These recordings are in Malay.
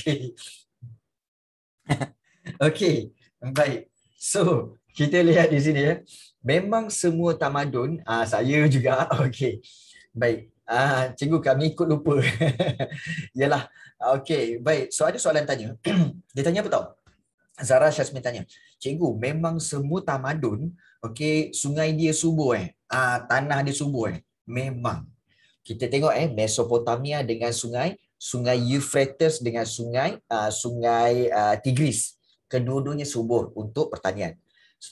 Okay. okay. Baik. So, kita lihat di sini ya. Memang semua tamadun, uh, saya juga. Okay. Baik. Uh, cikgu kami ikut lupa. Yalah. Okay. Baik. So, ada soalan tanya. Dia tanya apa tau? Zara Syasmin tanya. Cikgu, memang semua tamadun, okay, sungai dia subur eh? Uh, tanah dia subur eh? Memang. Kita tengok eh Mesopotamia dengan sungai Sungai Euphrates dengan Sungai uh, Sungai uh, Tigris. Kedua-duanya subur untuk pertanian.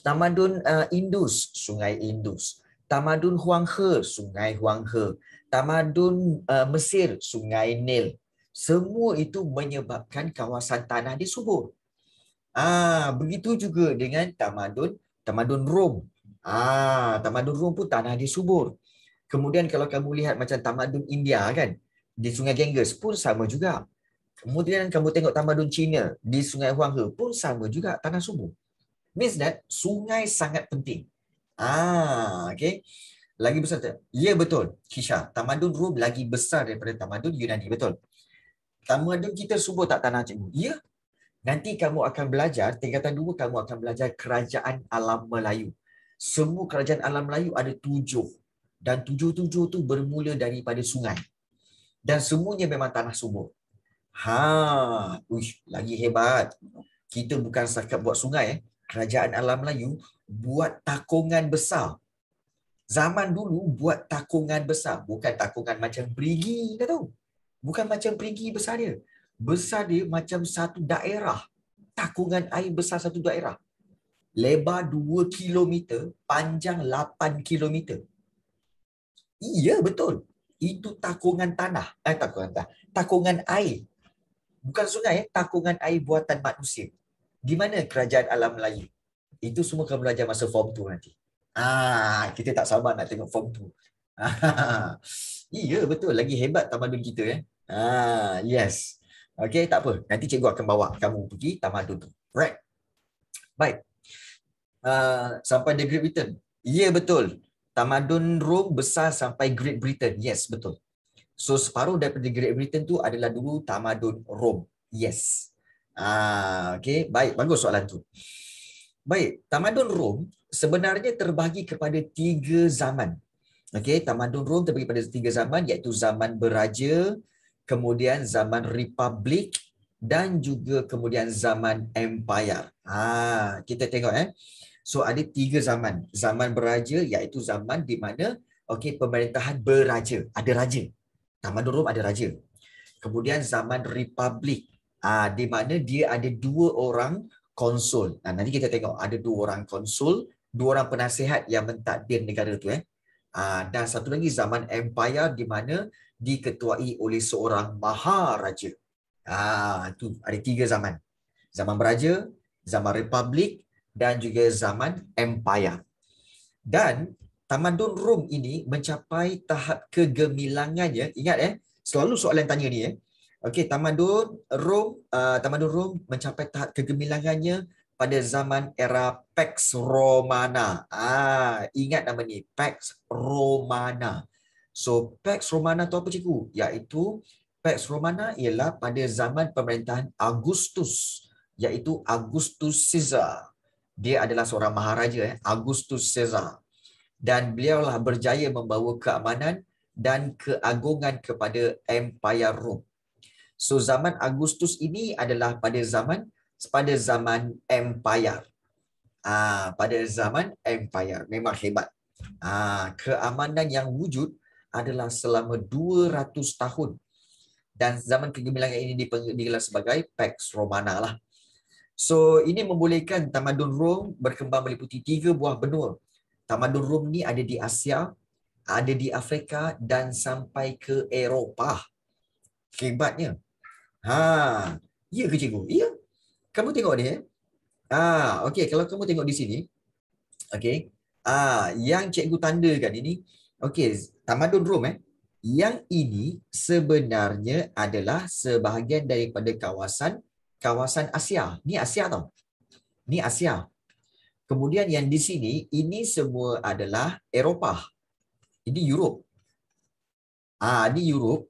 Tamadun uh, Indus, Sungai Indus. Tamadun Huanghe, Sungai Huanghe. Tamadun uh, Mesir, Sungai Nil. Semua itu menyebabkan kawasan tanah di subur. Ah, begitu juga dengan tamadun tamadun Rom. Ah, tamadun Rom pun tanah di subur. Kemudian kalau kamu lihat macam tamadun India kan, di Sungai Ganges pun sama juga. Kemudian kamu tengok tamadun Cina di Sungai Huanghe pun sama juga tanah subur. Means that sungai sangat penting. Ah, okay. Lagi besar tak? Ya betul, Kisha. Tamadun Rom lagi besar daripada tamadun Yunani betul. Tamadun kita subur tak tanah cikgu? Ya. Nanti kamu akan belajar, tingkatan dua kamu akan belajar kerajaan alam Melayu. Semua kerajaan alam Melayu ada tujuh. Dan tujuh-tujuh tu bermula daripada sungai dan semuanya memang tanah subur. Ha, uish, lagi hebat. Kita bukan sekadar buat sungai eh. Kerajaan Alam Melayu buat takungan besar. Zaman dulu buat takungan besar, bukan takungan macam perigi, kau tahu. Bukan macam perigi besar dia. Besar dia macam satu daerah. Takungan air besar satu daerah. Lebar 2 km, panjang 8 km. Iya betul itu takungan tanah. Eh, takungan tanah. Takungan air. Bukan sungai, eh? takungan air buatan manusia. Di mana kerajaan alam Melayu? Itu semua kamu belajar masa form 2 nanti. Ah, kita tak sabar nak tengok form 2. iya, betul. Lagi hebat tamadun kita. Eh? Ah, yes. Okey, tak apa. Nanti cikgu akan bawa kamu pergi tamadun tu. Right. Baik. Uh, sampai degree great return. Ya, yeah, betul tamadun Rom besar sampai Great Britain. Yes, betul. So separuh daripada Great Britain tu adalah dulu tamadun Rom. Yes. Ah, okay. Baik, bagus soalan tu. Baik, tamadun Rom sebenarnya terbagi kepada tiga zaman. Okay, tamadun Rom terbagi kepada tiga zaman iaitu zaman beraja, kemudian zaman republik dan juga kemudian zaman empire. Ah, kita tengok eh. So ada tiga zaman. Zaman beraja iaitu zaman di mana okey pemerintahan beraja, ada raja. Zaman Rom ada raja. Kemudian zaman republik uh, di mana dia ada dua orang konsul. Nah, nanti kita tengok ada dua orang konsul, dua orang penasihat yang mentadbir negara tu eh. Uh, dan satu lagi zaman empire di mana diketuai oleh seorang maharaja. Ah uh, tu ada tiga zaman. Zaman beraja, zaman republik dan juga zaman Empire Dan tamadun Rom ini mencapai tahap kegemilangannya. Ingat eh, selalu soalan tanya ni eh. Okey, tamadun Rom, uh, tamadun Rom mencapai tahap kegemilangannya pada zaman era Pax Romana. Ah, ingat nama ni, Pax Romana. So, Pax Romana tu apa cikgu? Yaitu Pax Romana ialah pada zaman pemerintahan Augustus, iaitu Augustus Caesar dia adalah seorang maharaja eh Augustus Caesar dan beliaulah berjaya membawa keamanan dan keagungan kepada Empire Rome. So zaman Augustus ini adalah pada zaman pada zaman empire. Ah pada zaman empire memang hebat. Ah keamanan yang wujud adalah selama 200 tahun. Dan zaman kegemilangan ini dipanggil sebagai Pax Romana lah. So ini membolehkan tamadun Rom berkembang meliputi tiga buah benua. Tamadun Rom ni ada di Asia, ada di Afrika dan sampai ke Eropah. Hebatnya. Ha, ya ke cikgu? Ya. Kamu tengok ni eh. Ah, okey kalau kamu tengok di sini. Okey. Ah, yang cikgu tandakan ini, okey, tamadun Rom eh. Yang ini sebenarnya adalah sebahagian daripada kawasan kawasan Asia. Ni Asia tau. Ni Asia. Kemudian yang di sini, ini semua adalah Eropah. Ini Europe. Ah, ini Europe.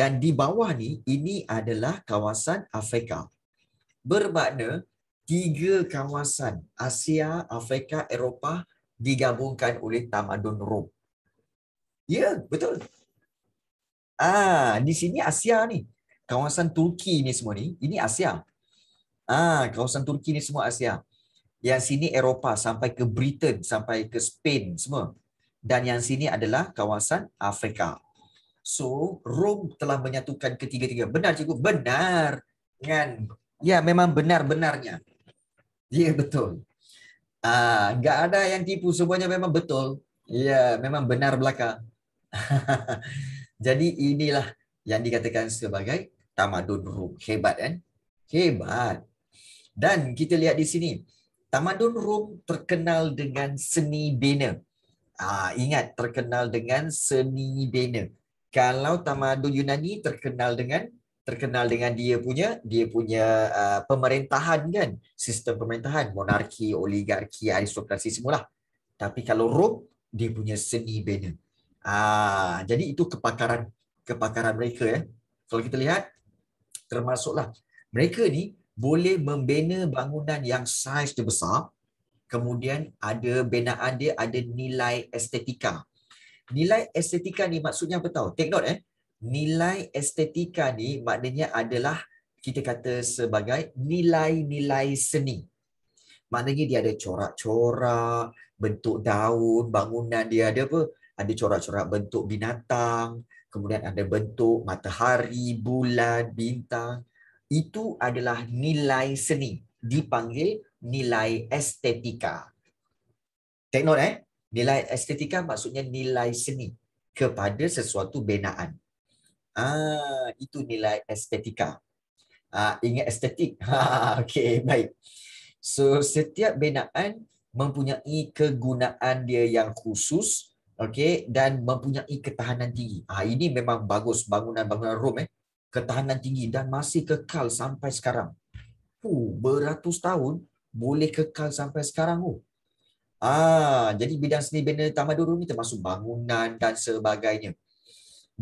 Dan di bawah ni, ini adalah kawasan Afrika. Bermakna tiga kawasan Asia, Afrika, Eropah digabungkan oleh tamadun Rom. Ya, betul. Ah, di sini Asia ni kawasan Turki ni semua ni, ini Asia. Ah, kawasan Turki ni semua Asia. Yang sini Eropah sampai ke Britain, sampai ke Spain semua. Dan yang sini adalah kawasan Afrika. So, Rome telah menyatukan ketiga-tiga. Benar cikgu, benar. Kan? Ya, memang benar-benarnya. Ya, betul. Ah, enggak ada yang tipu, semuanya memang betul. Ya, memang benar belaka. Jadi inilah yang dikatakan sebagai tamadun Rom hebat kan hebat dan kita lihat di sini tamadun Rom terkenal dengan seni bina ah ingat terkenal dengan seni bina kalau tamadun Yunani terkenal dengan terkenal dengan dia punya dia punya uh, pemerintahan kan sistem pemerintahan monarki oligarki aristokrasi semulah tapi kalau Rum dia punya seni bina ah jadi itu kepakaran kepakaran mereka eh kalau kita lihat termasuklah mereka ni boleh membina bangunan yang saiz besar, kemudian ada binaan dia ada nilai estetika nilai estetika ni maksudnya apa tahu take note eh nilai estetika ni maknanya adalah kita kata sebagai nilai-nilai seni maknanya dia ada corak-corak bentuk daun bangunan dia ada apa ada corak-corak bentuk binatang kemudian ada bentuk matahari, bulan, bintang. Itu adalah nilai seni. Dipanggil nilai estetika. Take note eh. Nilai estetika maksudnya nilai seni kepada sesuatu binaan. Ah, itu nilai estetika. Ah, ingat estetik. Ha, okay, baik. So, setiap binaan mempunyai kegunaan dia yang khusus okey dan mempunyai ketahanan tinggi. Ah ha, ini memang bagus bangunan-bangunan Rom eh. Ketahanan tinggi dan masih kekal sampai sekarang. Uh, beratus tahun boleh kekal sampai sekarang oh. Ah, jadi bidang seni bina tamadun ni termasuk bangunan dan sebagainya.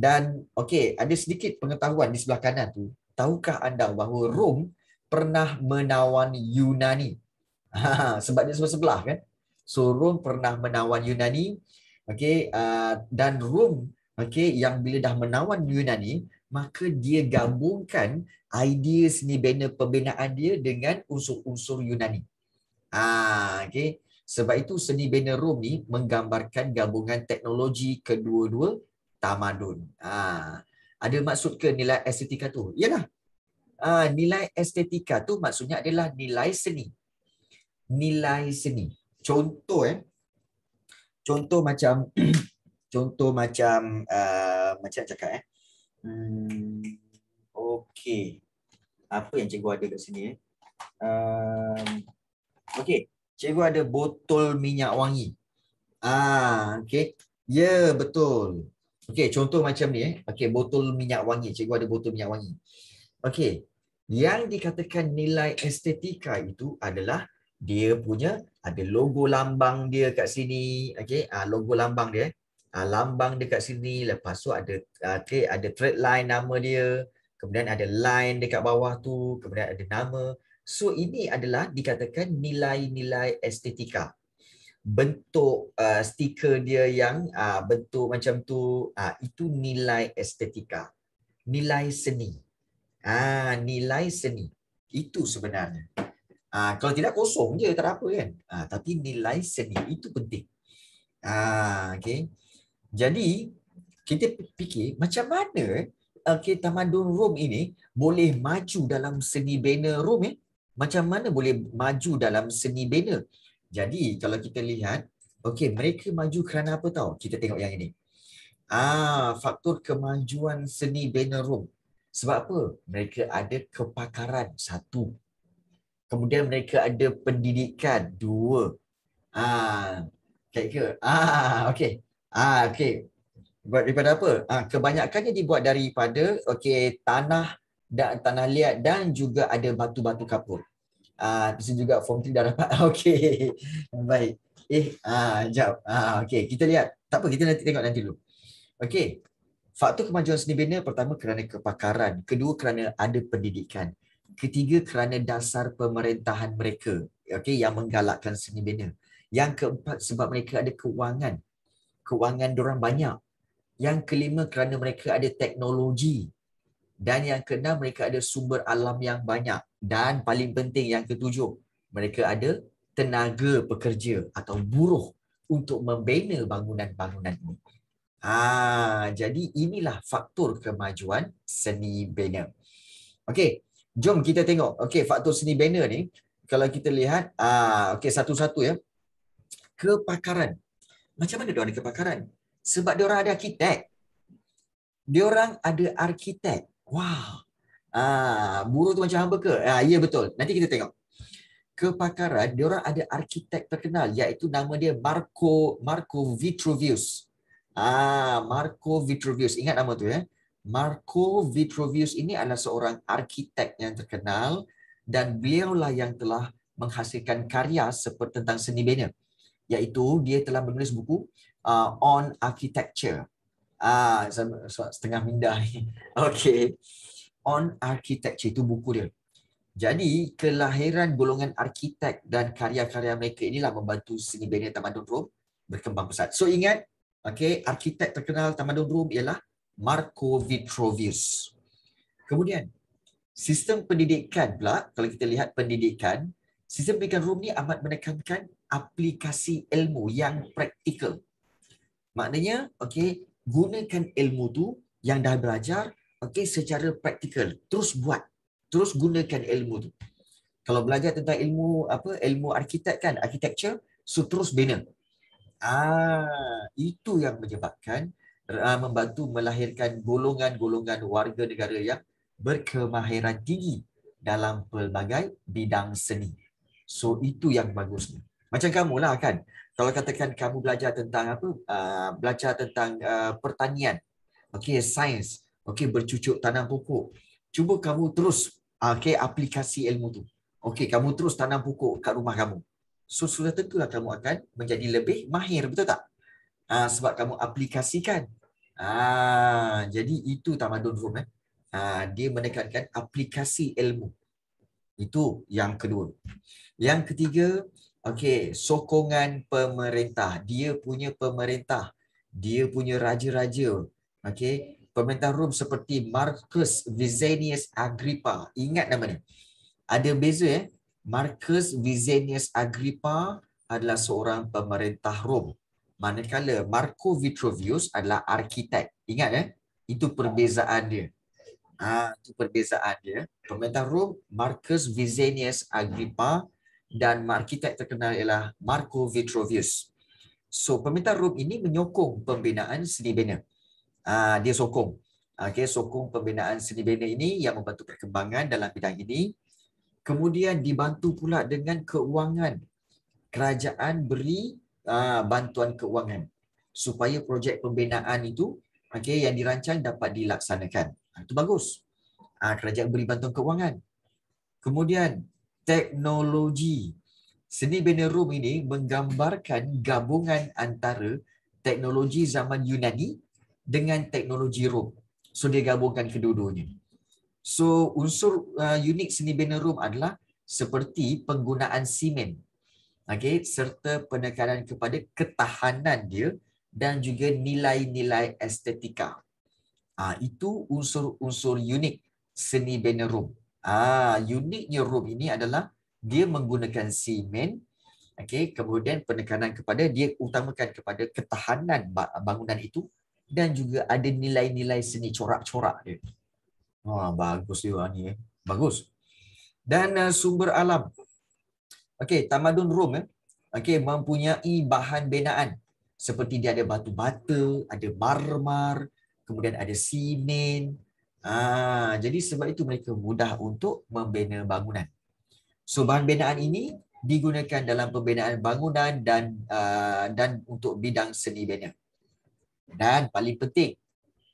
Dan okey, ada sedikit pengetahuan di sebelah kanan tu. Tahukah anda bahawa Rom pernah menawan Yunani? Ha, sebab dia sebelah-sebelah kan. So Rom pernah menawan Yunani okey uh, dan Rom okey yang bila dah menawan Yunani maka dia gabungkan idea seni bina pembinaan dia dengan unsur-unsur Yunani. Ah okey sebab itu seni bina Rom ni menggambarkan gabungan teknologi kedua-dua tamadun. Ah ada maksud ke nilai estetika tu? Iyalah. Ah nilai estetika tu maksudnya adalah nilai seni. Nilai seni. Contoh eh contoh macam contoh macam uh, macam cakap eh. Hmm, okay. Apa yang cikgu ada kat sini eh? Um, okay. Cikgu ada botol minyak wangi. Ah, okay. Ya, yeah, betul. Okay, contoh macam ni eh. Okay, botol minyak wangi. Cikgu ada botol minyak wangi. Okay. Yang dikatakan nilai estetika itu adalah dia punya ada logo lambang dia kat sini okey Ah logo lambang dia eh. ah lambang dekat sini lepas tu ada ah, okay, ada trade line nama dia kemudian ada line dekat bawah tu kemudian ada nama so ini adalah dikatakan nilai-nilai estetika bentuk uh, stiker dia yang uh, bentuk macam tu uh, itu nilai estetika nilai seni ah nilai seni itu sebenarnya Ha, kalau tidak kosong je tak ada apa kan. Ha, tapi nilai seni itu penting. Ha, ah, okay. Jadi kita fikir macam mana eh, okay, tamadun room ini boleh maju dalam seni bina room? eh? Macam mana boleh maju dalam seni bina? Jadi kalau kita lihat, okay, mereka maju kerana apa tahu? Kita tengok yang ini. Ah, faktor kemajuan seni bina room. Sebab apa? Mereka ada kepakaran satu kemudian mereka ada pendidikan dua ah tak ke ah okey ah okey buat daripada apa ah kebanyakannya dibuat daripada okey tanah dan tanah liat dan juga ada batu-batu kapur ah bisa juga form 3 dah dapat okey baik eh ah jap ah okey kita lihat tak apa kita nanti tengok nanti dulu okey Faktor kemajuan seni bina pertama kerana kepakaran, kedua kerana ada pendidikan ketiga kerana dasar pemerintahan mereka okey yang menggalakkan seni bina yang keempat sebab mereka ada kewangan kewangan orang banyak yang kelima kerana mereka ada teknologi dan yang keenam mereka ada sumber alam yang banyak dan paling penting yang ketujuh mereka ada tenaga pekerja atau buruh untuk membina bangunan-bangunan ini. Ah, jadi inilah faktor kemajuan seni bina. Okey, Jom kita tengok. Okey, faktor seni banner ni kalau kita lihat ah okey satu-satu ya. Kepakaran. Macam mana dia orang kepakaran? Sebab dia orang ada arkitek. Dia orang ada arkitek. Wow. Ah, buruh tu macam hamba ke? Ah, ya betul. Nanti kita tengok. Kepakaran, dia orang ada arkitek terkenal iaitu nama dia Marco Marco Vitruvius. Ah, Marco Vitruvius. Ingat nama tu ya. Eh? Marco Vitruvius ini adalah seorang arkitek yang terkenal dan beliau lah yang telah menghasilkan karya seperti tentang seni bina iaitu dia telah menulis buku uh, on architecture ah setengah minda Okay, on architecture itu buku dia jadi kelahiran golongan arkitek dan karya-karya mereka inilah membantu seni bina Taman rom berkembang pesat so ingat okay, arkitek terkenal Taman rom ialah Marco Vitrovius. Kemudian, sistem pendidikan pula, kalau kita lihat pendidikan, sistem pendidikan Rom ni amat menekankan aplikasi ilmu yang praktikal. Maknanya, okey, gunakan ilmu tu yang dah belajar okey secara praktikal. Terus buat. Terus gunakan ilmu tu. Kalau belajar tentang ilmu apa ilmu arkitek kan, architecture, so terus bina. Ah, itu yang menyebabkan uh, membantu melahirkan golongan-golongan warga negara yang berkemahiran tinggi dalam pelbagai bidang seni. So itu yang bagus ni. Macam kamu lah kan. Kalau katakan kamu belajar tentang apa? Uh, belajar tentang uh, pertanian. Okey, sains. Okey, bercucuk tanam pokok. Cuba kamu terus uh, ah, okay, aplikasi ilmu tu. Okey, kamu terus tanam pokok kat rumah kamu. So sudah tentulah kamu akan menjadi lebih mahir, betul tak? Uh, sebab kamu aplikasikan Ah, jadi itu tamadun rum eh. Ah, dia menekankan aplikasi ilmu. Itu yang kedua. Yang ketiga, okey, sokongan pemerintah. Dia punya pemerintah, dia punya raja-raja. Okey, pemerintah Rom seperti Marcus Vizenius Agrippa. Ingat nama ni. Ada beza eh. Marcus Vizenius Agrippa adalah seorang pemerintah Rom. Manakala Marco Vitruvius adalah arkitek. Ingat ya, eh? itu perbezaan dia. Ah, ha, itu perbezaan dia. Pemerintah Rom Marcus Vizenius Agrippa dan arkitek terkenal ialah Marco Vitruvius. So pemerintah Rom ini menyokong pembinaan seni bina. Ah, ha, dia sokong. okay sokong pembinaan seni bina ini yang membantu perkembangan dalam bidang ini. Kemudian dibantu pula dengan keuangan. Kerajaan beri Ah, bantuan keuangan supaya projek pembinaan itu okey yang dirancang dapat dilaksanakan. Ah, itu bagus. Ah kerajaan beri bantuan keuangan. Kemudian teknologi seni bina room ini menggambarkan gabungan antara teknologi zaman Yunani dengan teknologi Rom. So dia gabungkan kedua-duanya. So unsur uh, unik seni bina room adalah seperti penggunaan simen okay, serta penekanan kepada ketahanan dia dan juga nilai-nilai estetika. Ah, itu unsur-unsur unik seni bina room. Ah, uniknya room ini adalah dia menggunakan simen, okay, kemudian penekanan kepada dia utamakan kepada ketahanan bangunan itu dan juga ada nilai-nilai seni corak-corak dia. Wah, bagus dia ni. Eh. Bagus. Dan ah, sumber alam. Okey, tamadun Rom eh. Okey, mempunyai bahan binaan seperti dia ada batu bata, ada marmar, kemudian ada simen. Ah, jadi sebab itu mereka mudah untuk membina bangunan. So bahan binaan ini digunakan dalam pembinaan bangunan dan uh, dan untuk bidang seni bina. Dan paling penting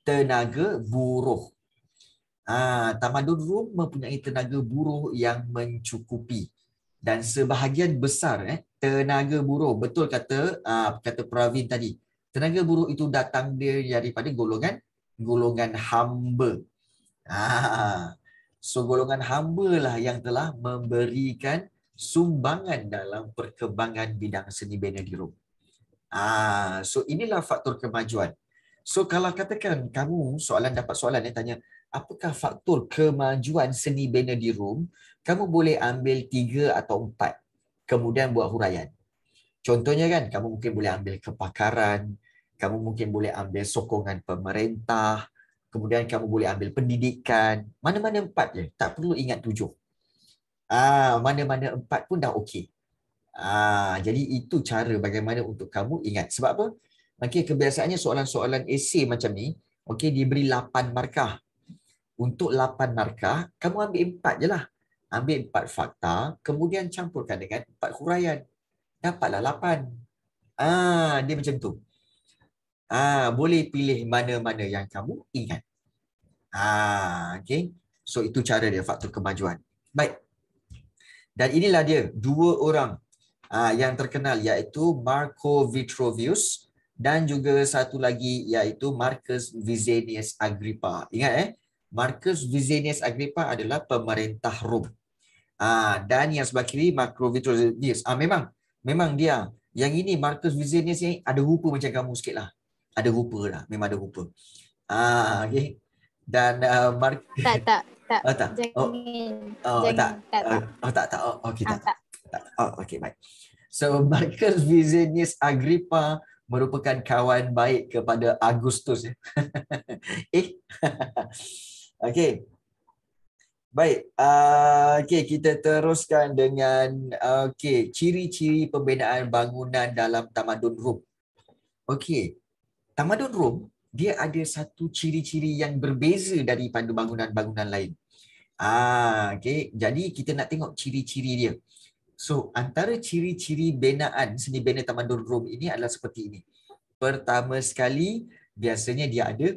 tenaga buruh. Ah, tamadun Rom mempunyai tenaga buruh yang mencukupi dan sebahagian besar eh tenaga buruh betul kata uh, kata Pravin tadi tenaga buruh itu datang dari daripada golongan golongan hamba ah so golongan hamba lah yang telah memberikan sumbangan dalam perkembangan bidang seni bina di Rom ah so inilah faktor kemajuan so kalau katakan kamu soalan dapat soalan ya tanya apakah faktor kemajuan seni bina di Rom kamu boleh ambil tiga atau empat kemudian buat huraian. Contohnya kan, kamu mungkin boleh ambil kepakaran, kamu mungkin boleh ambil sokongan pemerintah, kemudian kamu boleh ambil pendidikan, mana-mana empat je, tak perlu ingat tujuh. Ah, mana-mana empat pun dah okey. Ah, jadi itu cara bagaimana untuk kamu ingat. Sebab apa? Okay, kebiasaannya soalan-soalan esay macam ni, okay, diberi lapan markah. Untuk lapan markah, kamu ambil empat je lah ambil empat fakta, kemudian campurkan dengan empat huraian. Dapatlah lapan. Ah, dia macam tu. Ah, boleh pilih mana-mana yang kamu ingat. Ah, okay. So, itu cara dia faktor kemajuan. Baik. Dan inilah dia, dua orang ah, yang terkenal iaitu Marco Vitrovius dan juga satu lagi iaitu Marcus Vizenius Agrippa. Ingat eh, Marcus Vizenius Agrippa adalah pemerintah Rom. Ah dan yang sebelah kiri Marco Vitrozidis. Ah memang memang dia. Yang ini Marcus Vizinius ni ada rupa macam kamu sikitlah. Ada rupa lah. Memang ada rupa. Ah okey. Dan uh, ah, Mark Tak tak tak. Oh, tak. Jangan. Oh, oh jangan. tak. Oh tak tak. Oh, okey tak. Ah, tak. tak Oh okey baik. So Marcus Vizinius Agrippa merupakan kawan baik kepada Agustus ya. eh. okey. Baik, uh, okay, kita teruskan dengan uh, okay, ciri-ciri pembinaan bangunan dalam Tamadun Rum. Okey, Tamadun Rum, dia ada satu ciri-ciri yang berbeza daripada bangunan-bangunan lain. Ah, okay. Jadi kita nak tengok ciri-ciri dia. So, antara ciri-ciri binaan seni bina Tamadun Rum ini adalah seperti ini. Pertama sekali, biasanya dia ada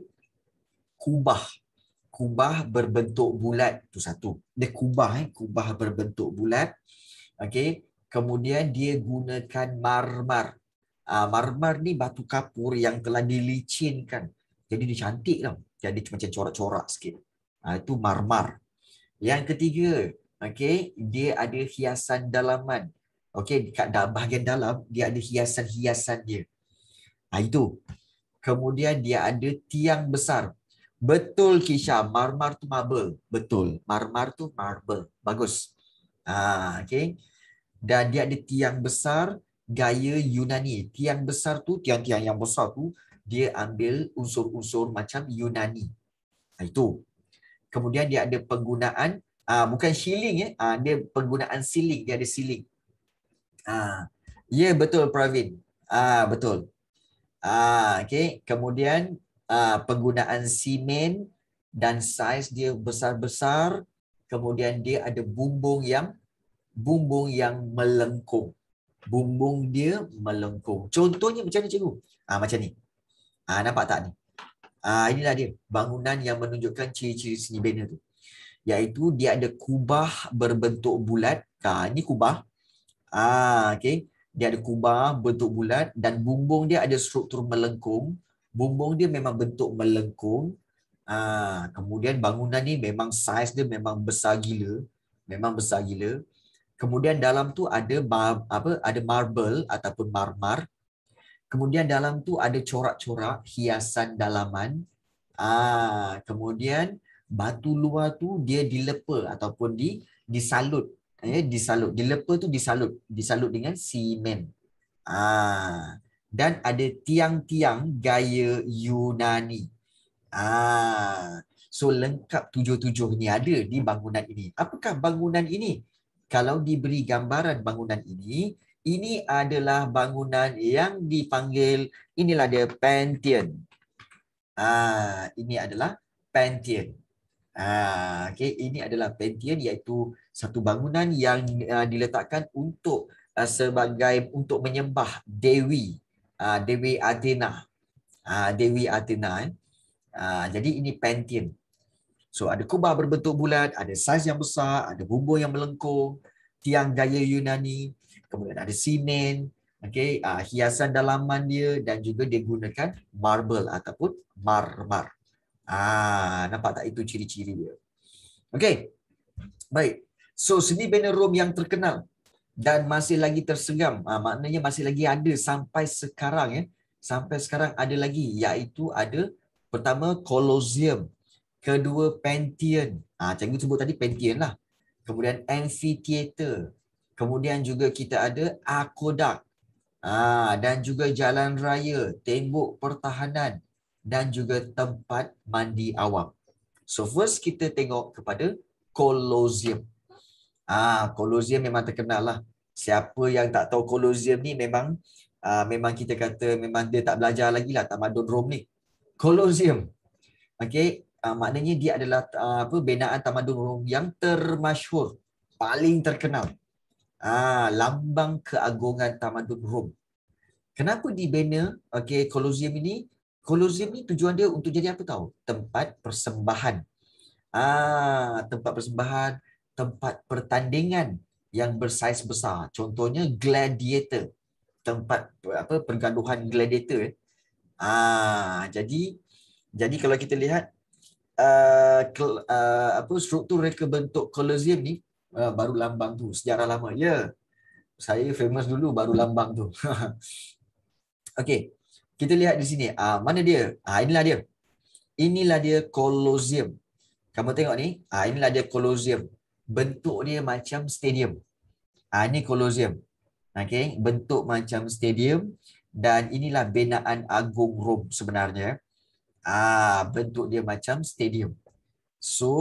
kubah kubah berbentuk bulat tu satu. Dia kubah eh, kubah berbentuk bulat. Okey, kemudian dia gunakan marmar. Uh, marmar ni batu kapur yang telah dilicinkan. Jadi dia cantik tau. Jadi macam corak-corak sikit. Uh, itu marmar. Yang ketiga, okey, dia ada hiasan dalaman. Okey, dekat bahagian dalam dia ada hiasan-hiasan dia. Ah itu. Kemudian dia ada tiang besar, Betul Kisha, marmar tu marble. Betul, marmar tu marble. Bagus. Ah, okay. Dan dia ada tiang besar gaya Yunani. Tiang besar tu, tiang-tiang yang besar tu, dia ambil unsur-unsur macam Yunani. Nah, itu. Kemudian dia ada penggunaan, ah, bukan shilling, ya? ah, dia penggunaan siling, dia ada siling. Ah, ya, yeah, betul Pravin. Ah, betul. Ah, okay. Kemudian uh, penggunaan simen dan saiz dia besar-besar kemudian dia ada bumbung yang bumbung yang melengkung bumbung dia melengkung contohnya macam ni cikgu ah ha, macam ni ah ha, nampak tak ni ah ha, inilah dia bangunan yang menunjukkan ciri-ciri seni bina tu iaitu dia ada kubah berbentuk bulat ha, ah, ini kubah ah ha, okey dia ada kubah bentuk bulat dan bumbung dia ada struktur melengkung bumbung dia memang bentuk melengkung. Ah, kemudian bangunan ni memang saiz dia memang besar gila, memang besar gila. Kemudian dalam tu ada mar, apa ada marble ataupun marmar. Kemudian dalam tu ada corak-corak hiasan dalaman. Ah, kemudian batu luar tu dia dilepa ataupun di disalut. Eh, disalut. Dilepa tu disalut, disalut dengan semen. Ah, dan ada tiang-tiang gaya Yunani. Ah, so lengkap tujuh-tujuh ni ada di bangunan ini. Apakah bangunan ini? Kalau diberi gambaran bangunan ini, ini adalah bangunan yang dipanggil inilah dia Pantheon. Ah, ini adalah Pantheon. Ah, okay. ini adalah Pantheon iaitu satu bangunan yang uh, diletakkan untuk uh, sebagai untuk menyembah dewi Ah, Dewi Athena. Uh, ah, Dewi Athena. Eh. Uh, jadi ini pantheon. So ada kubah berbentuk bulat, ada saiz yang besar, ada bumbu yang melengkung, tiang gaya Yunani, kemudian ada simen, okay, uh, hiasan dalaman dia dan juga dia gunakan marble ataupun marmar. Ah, nampak tak itu ciri-ciri dia? Okay, baik. So seni bina Rom yang terkenal dan masih lagi tersengam ha, ah, maknanya masih lagi ada sampai sekarang ya sampai sekarang ada lagi iaitu ada pertama kolosium kedua Pantheon ah ha, cikgu sebut tadi Pantheon lah kemudian amphitheater kemudian juga kita ada akodak ah, ha, dan juga jalan raya tembok pertahanan dan juga tempat mandi awam so first kita tengok kepada kolosium Ah, kolosium memang terkenal lah. Siapa yang tak tahu kolosium ni memang ah, memang kita kata memang dia tak belajar lagi lah tamadun Rom ni. Kolosium. okay, ah, maknanya dia adalah ah, apa binaan tamadun Rom yang termasyhur, paling terkenal. Ah, lambang keagungan tamadun Rom. Kenapa dibina Okay, kolosium ini? Kolosium ini tujuan dia untuk jadi apa tahu? Tempat persembahan. Ah, tempat persembahan, tempat pertandingan yang bersaiz besar. Contohnya gladiator, tempat apa pergaduhan gladiator. Eh. Ah, jadi jadi kalau kita lihat uh, kel, uh, apa struktur reka bentuk kolosium ni uh, baru lambang tu sejarah lama. Ya. Yeah. Saya famous dulu baru lambang tu. Okey. Kita lihat di sini. Ah, mana dia? Ah, inilah dia. Inilah dia kolosium. Kamu tengok ni. Ah, inilah dia kolosium bentuk dia macam stadium. Ah ini kolosium. okay? bentuk macam stadium dan inilah binaan agung Rom sebenarnya. Ah bentuk dia macam stadium. So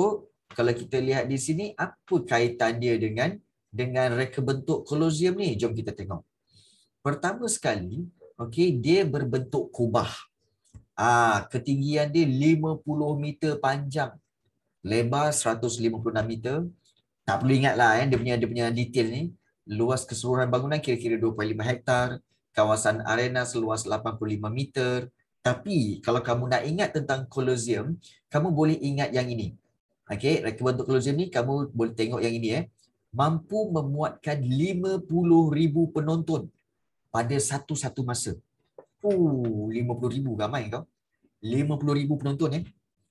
kalau kita lihat di sini apa kaitan dia dengan dengan reka bentuk kolosium ni? Jom kita tengok. Pertama sekali, okay? dia berbentuk kubah. Ah ketinggian dia 50 meter panjang, lebar 156 meter, tak perlu ingat lah eh, dia punya dia punya detail ni luas keseluruhan bangunan kira-kira 2.5 hektar kawasan arena seluas 85 meter tapi kalau kamu nak ingat tentang kolosium, kamu boleh ingat yang ini okey rekaman untuk kolosium ni kamu boleh tengok yang ini eh mampu memuatkan 50,000 penonton pada satu-satu masa. Uh, 50,000 ramai kau. 50,000 penonton eh.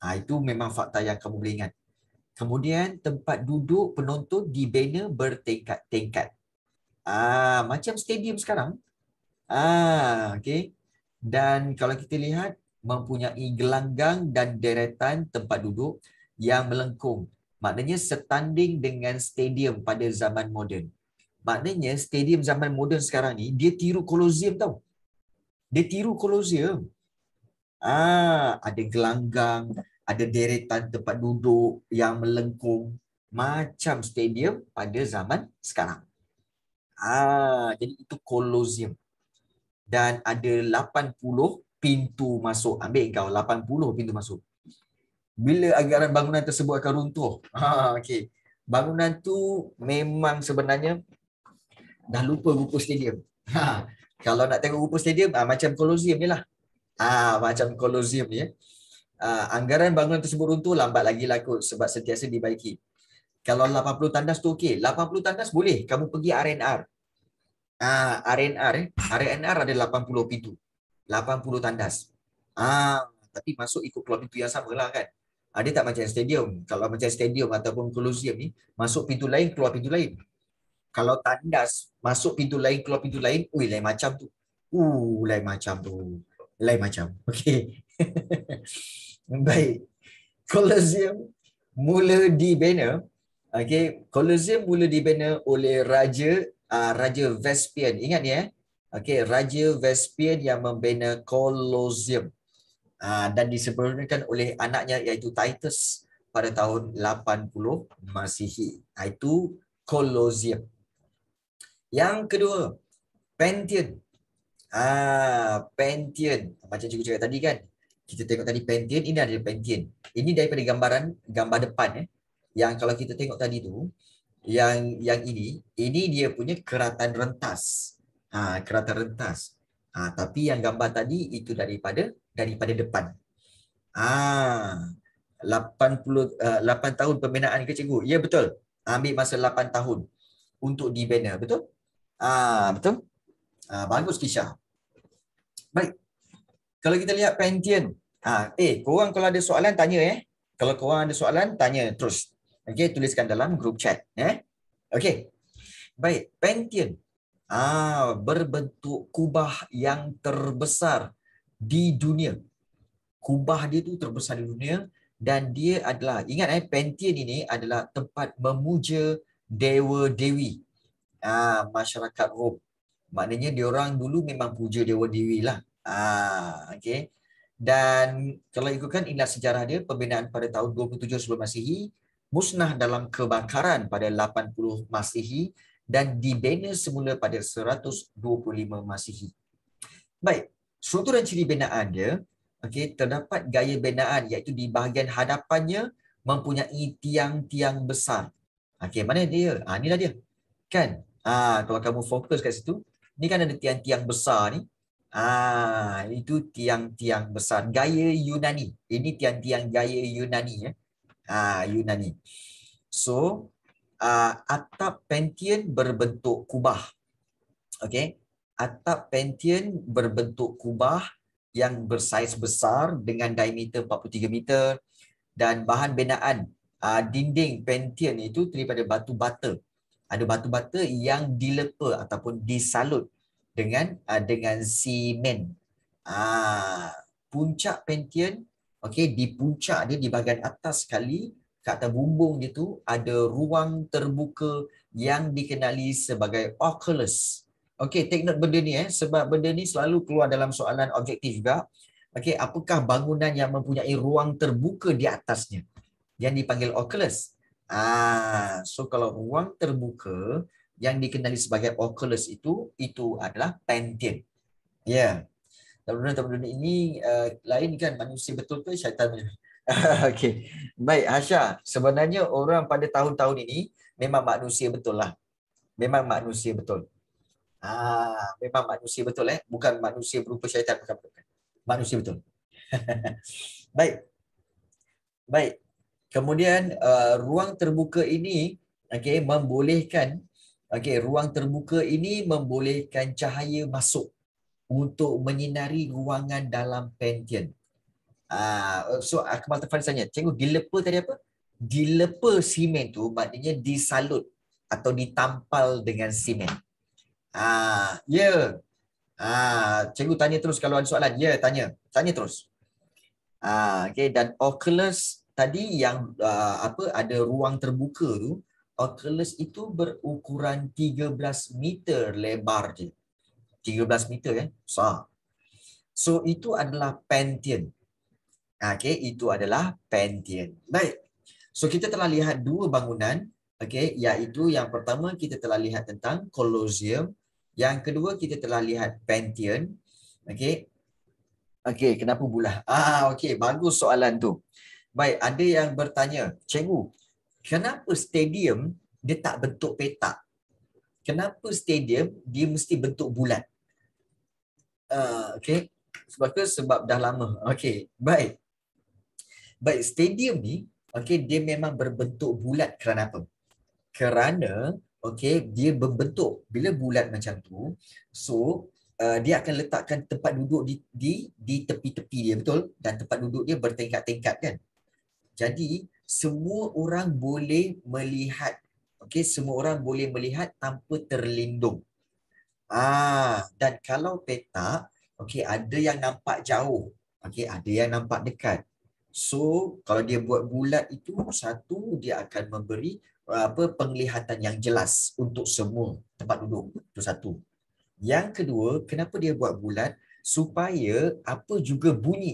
Ha, itu memang fakta yang kamu boleh ingat. Kemudian tempat duduk penonton dibina bertingkat-tingkat. Ah macam stadium sekarang. Ah okey. Dan kalau kita lihat mempunyai gelanggang dan deretan tempat duduk yang melengkung. Maknanya setanding dengan stadium pada zaman moden. Maknanya stadium zaman moden sekarang ni dia tiru kolosium tau. Dia tiru kolosium. Ah ada gelanggang, ada deretan tempat duduk yang melengkung macam stadium pada zaman sekarang. Ah, jadi itu kolosium. Dan ada 80 pintu masuk. Ambil kau 80 pintu masuk. Bila agaran bangunan tersebut akan runtuh? Ha, okey. Bangunan tu memang sebenarnya dah lupa rupa stadium. Ha, kalau nak tengok rupa stadium ah, macam kolosium ni lah. Ah, macam kolosium ni. Ya. Eh uh, anggaran bangunan tersebut runtuh lambat lagi lah kot sebab sentiasa dibaiki. Kalau 80 tandas tu okey. 80 tandas boleh. Kamu pergi RNR. Ah RNR, eh? R&R ada 80 pintu. 80 tandas. Ah, tapi masuk ikut keluar pintu yang sama lah kan. Ada tak macam stadium. Kalau macam stadium ataupun kolosium ni, masuk pintu lain, keluar pintu lain. Kalau tandas, masuk pintu lain, keluar pintu lain, ui lain macam tu. Uh, lain macam tu. Lain macam. Okey. Baik. Kolosium mula dibina. Okey, Kolosium mula dibina oleh raja uh, raja Vespian. Ingat ni eh. Okey, raja Vespian yang membina Kolosium Uh, ah, dan disempurnakan oleh anaknya iaitu Titus pada tahun 80 Masihi. Itu Kolosium. Yang kedua, Pantheon. Ah, Pantheon. Macam cikgu cakap tadi kan, kita tengok tadi pentian ini adalah pentian. Ini daripada gambaran gambar depan eh. Yang kalau kita tengok tadi tu yang yang ini ini dia punya keratan rentas. Ha keratan rentas. Ha tapi yang gambar tadi itu daripada daripada depan. Ha 80 uh, 8 tahun pembinaan ke cikgu. Ya betul. Ambil masa 8 tahun untuk dibina, betul? Ah ha, betul. Ah ha, bagus kisah. Baik. Kalau kita lihat pantheon, ha, eh, korang kalau ada soalan, tanya eh. Kalau korang ada soalan, tanya terus. Okay, tuliskan dalam group chat. Eh. Okay. Baik, pantheon. Ah, berbentuk kubah yang terbesar di dunia. Kubah dia tu terbesar di dunia dan dia adalah ingat eh pantheon ini adalah tempat memuja dewa dewi. Ah, masyarakat Rom. Maknanya diorang dulu memang puja dewa dewi lah. Ah, okay. Dan kalau ikutkan inilah sejarah dia pembinaan pada tahun 27 sebelum Masihi, musnah dalam kebakaran pada 80 Masihi dan dibina semula pada 125 Masihi. Baik, struktur dan ciri binaan dia, okay, terdapat gaya binaan iaitu di bahagian hadapannya mempunyai tiang-tiang besar. Okay, mana dia? Ah, inilah dia. Kan? Ah, kalau kamu fokus kat situ, ni kan ada tiang-tiang besar ni. Ah, itu tiang-tiang besar gaya Yunani. Ini tiang-tiang gaya Yunani ya. Ah, Yunani. So, ah, atap Pantheon berbentuk kubah. Okay, Atap Pantheon berbentuk kubah yang bersaiz besar dengan diameter 43 meter dan bahan binaan ah, dinding Pantheon itu daripada batu bata. Ada batu bata yang dilepa ataupun disalut dengan uh, dengan semen. Ah puncak pentian okey di puncak dia di bahagian atas sekali kat atas bumbung dia tu ada ruang terbuka yang dikenali sebagai oculus. Okey, take note benda ni eh sebab benda ni selalu keluar dalam soalan objektif juga. Okey, apakah bangunan yang mempunyai ruang terbuka di atasnya yang dipanggil oculus? Ah, so kalau ruang terbuka, yang dikenali sebagai Oculus itu itu adalah Pantheon. Ya. Yeah. Dalam dunia, dunia ini uh, lain kan manusia betul ke syaitan Okey. Baik, Hasha, sebenarnya orang pada tahun-tahun ini memang manusia betul lah. Memang manusia betul. Ah, memang manusia betul eh, bukan manusia berupa syaitan bukan. bukan. Manusia betul. Baik. Baik. Kemudian uh, ruang terbuka ini okey membolehkan Okey, ruang terbuka ini membolehkan cahaya masuk untuk menyinari ruangan dalam pantheon. Uh, ah, so Akmal ah, Tafari tanya, tengok dilepa tadi apa? Dilepa simen tu maknanya disalut atau ditampal dengan simen. Ah, uh, ya. Yeah. Ah, uh, cikgu tanya terus kalau ada soalan. Ya, yeah, tanya. Tanya terus. Ah, uh, okey dan oculus tadi yang uh, apa ada ruang terbuka tu Oculus itu berukuran 13 meter lebar je. 13 meter kan? Eh? Besar. So, itu adalah Pantheon. Okay, itu adalah Pantheon. Baik. So, kita telah lihat dua bangunan. Okay, iaitu yang pertama kita telah lihat tentang Colosseum. Yang kedua kita telah lihat Pantheon. Okay. Okay, kenapa bulah? Ah, okay, bagus soalan tu. Baik, ada yang bertanya. Cikgu, kenapa stadium dia tak bentuk petak? Kenapa stadium dia mesti bentuk bulat? Uh, ah, okay. Sebab tu sebab dah lama. Okay. Baik. Baik. Stadium ni, okay, dia memang berbentuk bulat kerana apa? Kerana okay, dia berbentuk. Bila bulat macam tu, so Uh, dia akan letakkan tempat duduk di, di di tepi-tepi dia betul dan tempat duduk dia bertingkat-tingkat kan jadi semua orang boleh melihat. Okey, semua orang boleh melihat tanpa terlindung. Ah, dan kalau peta, okey, ada yang nampak jauh, okey, ada yang nampak dekat. So, kalau dia buat bulat itu satu dia akan memberi apa penglihatan yang jelas untuk semua tempat duduk. Itu satu. Yang kedua, kenapa dia buat bulat? Supaya apa juga bunyi.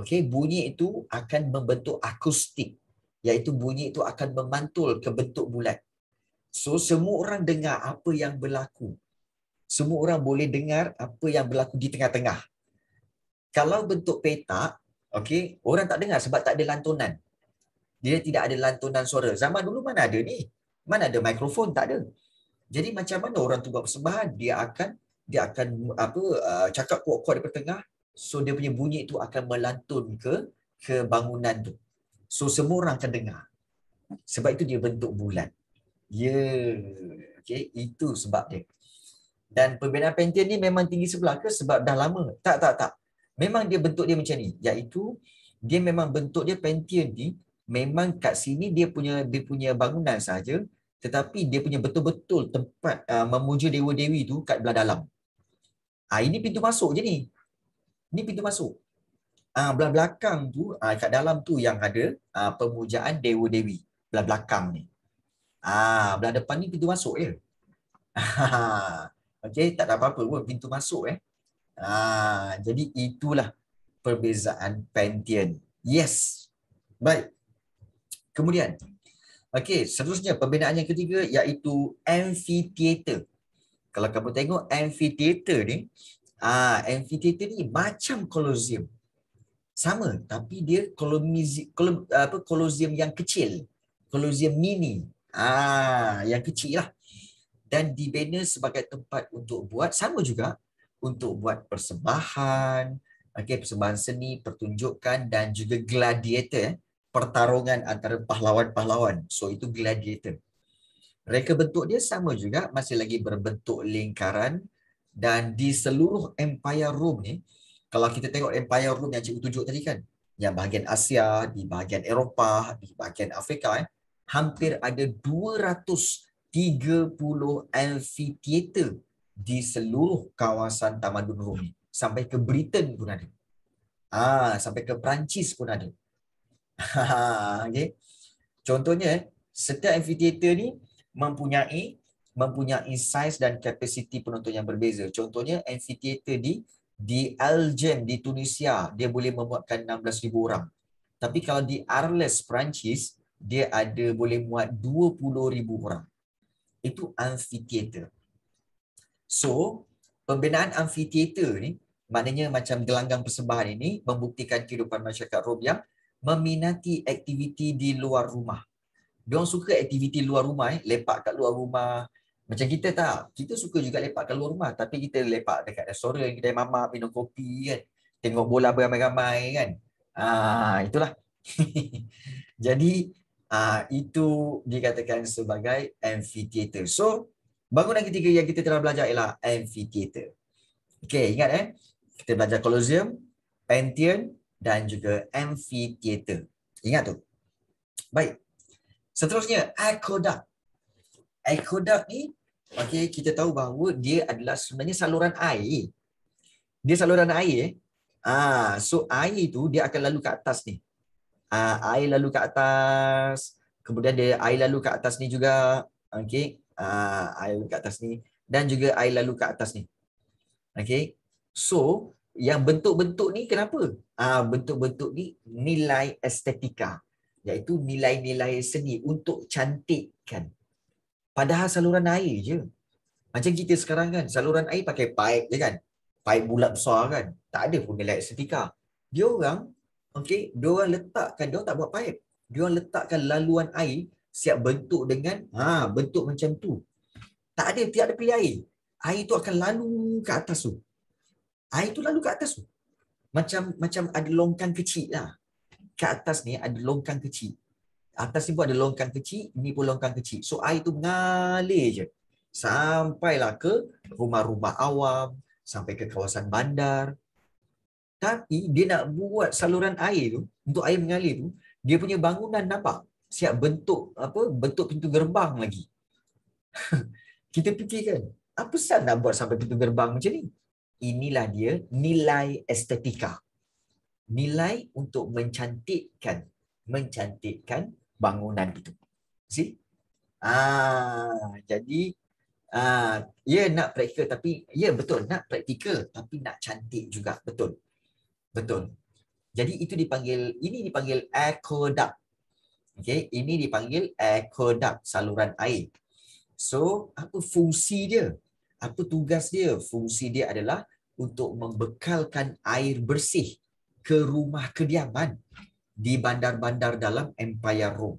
Okey, bunyi itu akan membentuk akustik iaitu bunyi itu akan memantul ke bentuk bulat. So semua orang dengar apa yang berlaku. Semua orang boleh dengar apa yang berlaku di tengah-tengah. Kalau bentuk petak, okey, orang tak dengar sebab tak ada lantunan. Dia tidak ada lantunan suara. Zaman dulu mana ada ni? Mana ada mikrofon? Tak ada. Jadi macam mana orang tu buat persembahan? Dia akan dia akan apa uh, cakap kuat-kuat di tengah. So dia punya bunyi itu akan melantun ke ke bangunan tu. So semua orang akan dengar. Sebab itu dia bentuk bulan. Ya. Yeah. Okay. Itu sebab dia. Dan perbezaan pentian ni memang tinggi sebelah ke sebab dah lama? Tak, tak, tak. Memang dia bentuk dia macam ni. Iaitu dia memang bentuk dia pentian ni memang kat sini dia punya dia punya bangunan saja tetapi dia punya betul-betul tempat uh, memuja dewa-dewi tu kat belah dalam. Ah ha, ini pintu masuk je ni. Ini pintu masuk. Ah belah belakang tu uh, kat dalam tu yang ada uh, pemujaan dewa dewi belah belakang ni ah uh, belah depan ni pintu masuk ya okey tak ada apa-apa pun pintu masuk eh ah jadi itulah perbezaan pantheon yes baik kemudian okay, seterusnya perbezaan yang ketiga iaitu amphitheater kalau kamu tengok amphitheater ni ah amphitheater ni macam kolosium sama tapi dia apa kolosium yang kecil kolosium mini ah yang kecil lah dan dibina sebagai tempat untuk buat sama juga untuk buat persembahan okey persembahan seni pertunjukan dan juga gladiator eh. pertarungan antara pahlawan-pahlawan so itu gladiator reka bentuk dia sama juga masih lagi berbentuk lingkaran dan di seluruh empire Room ni kalau kita tengok empire room yang cikgu tunjuk tadi kan yang bahagian Asia, di bahagian Eropah, di bahagian Afrika eh, hampir ada 230 amphitheater di seluruh kawasan Tamadun Rumi sampai ke Britain pun ada. Ah, sampai ke Perancis pun ada. okay. Contohnya eh, setiap amphitheater ni mempunyai mempunyai size dan kapasiti penonton yang berbeza. Contohnya amphitheater di di Elgin di Tunisia dia boleh memuatkan 16000 orang. Tapi kalau di Arles Perancis dia ada boleh muat 20000 orang. Itu amphitheater. So, pembinaan amphitheater ni maknanya macam gelanggang persembahan ini membuktikan kehidupan masyarakat Rom yang meminati aktiviti di luar rumah. Dia suka aktiviti luar rumah, eh? lepak kat luar rumah, macam kita tak, kita suka juga lepak kat luar rumah tapi kita lepak dekat restoran, kedai mama minum kopi kan. Tengok bola beramai-ramai kan. Ah itulah. Jadi ah itu dikatakan sebagai amphitheater. So bangunan ketiga yang kita telah belajar ialah amphitheater. Okay, ingat eh. Kita belajar Colosseum, Pantheon dan juga amphitheater. Ingat tu. Baik. Seterusnya, aqueduct. Aqueduct ni Okey, kita tahu bahawa dia adalah sebenarnya saluran air. Dia saluran air. Ah, so air itu dia akan lalu ke atas ni. Ah, air lalu ke atas. Kemudian dia air lalu ke atas ni juga. Okey. Ah, air lalu ke atas ni dan juga air lalu ke atas ni. Okey. So, yang bentuk-bentuk ni kenapa? Ah, bentuk-bentuk ni nilai estetika iaitu nilai-nilai seni untuk cantikkan. Padahal saluran air je. Macam kita sekarang kan, saluran air pakai paip je kan. Paip bulat besar kan. Tak ada pun nilai setika. Dia orang, okay, dia orang letakkan, dia orang tak buat paip. Dia orang letakkan laluan air siap bentuk dengan ha, bentuk macam tu. Tak ada, tiada ada pilih air. Air tu akan lalu ke atas tu. Air tu lalu ke atas tu. Macam macam ada longkang kecil lah. Ke atas ni ada longkang kecil. Atas ni pun ada longkang kecil, ni pun longkang kecil. So air tu mengalir je. Sampailah ke rumah-rumah awam, sampai ke kawasan bandar. Tapi dia nak buat saluran air tu, untuk air mengalir tu, dia punya bangunan nampak siap bentuk apa bentuk pintu gerbang lagi. Kita fikirkan, apa sebab nak buat sampai pintu gerbang macam ni? Inilah dia nilai estetika. Nilai untuk mencantikkan mencantikkan bangunan itu. See? Ah, jadi ah, ya nak praktikal tapi ya betul nak praktikal tapi nak cantik juga betul. Betul. Jadi itu dipanggil ini dipanggil aqueduct. okay? ini dipanggil aqueduct saluran air. So, apa fungsi dia? Apa tugas dia? Fungsi dia adalah untuk membekalkan air bersih ke rumah kediaman di bandar-bandar dalam Empire Room,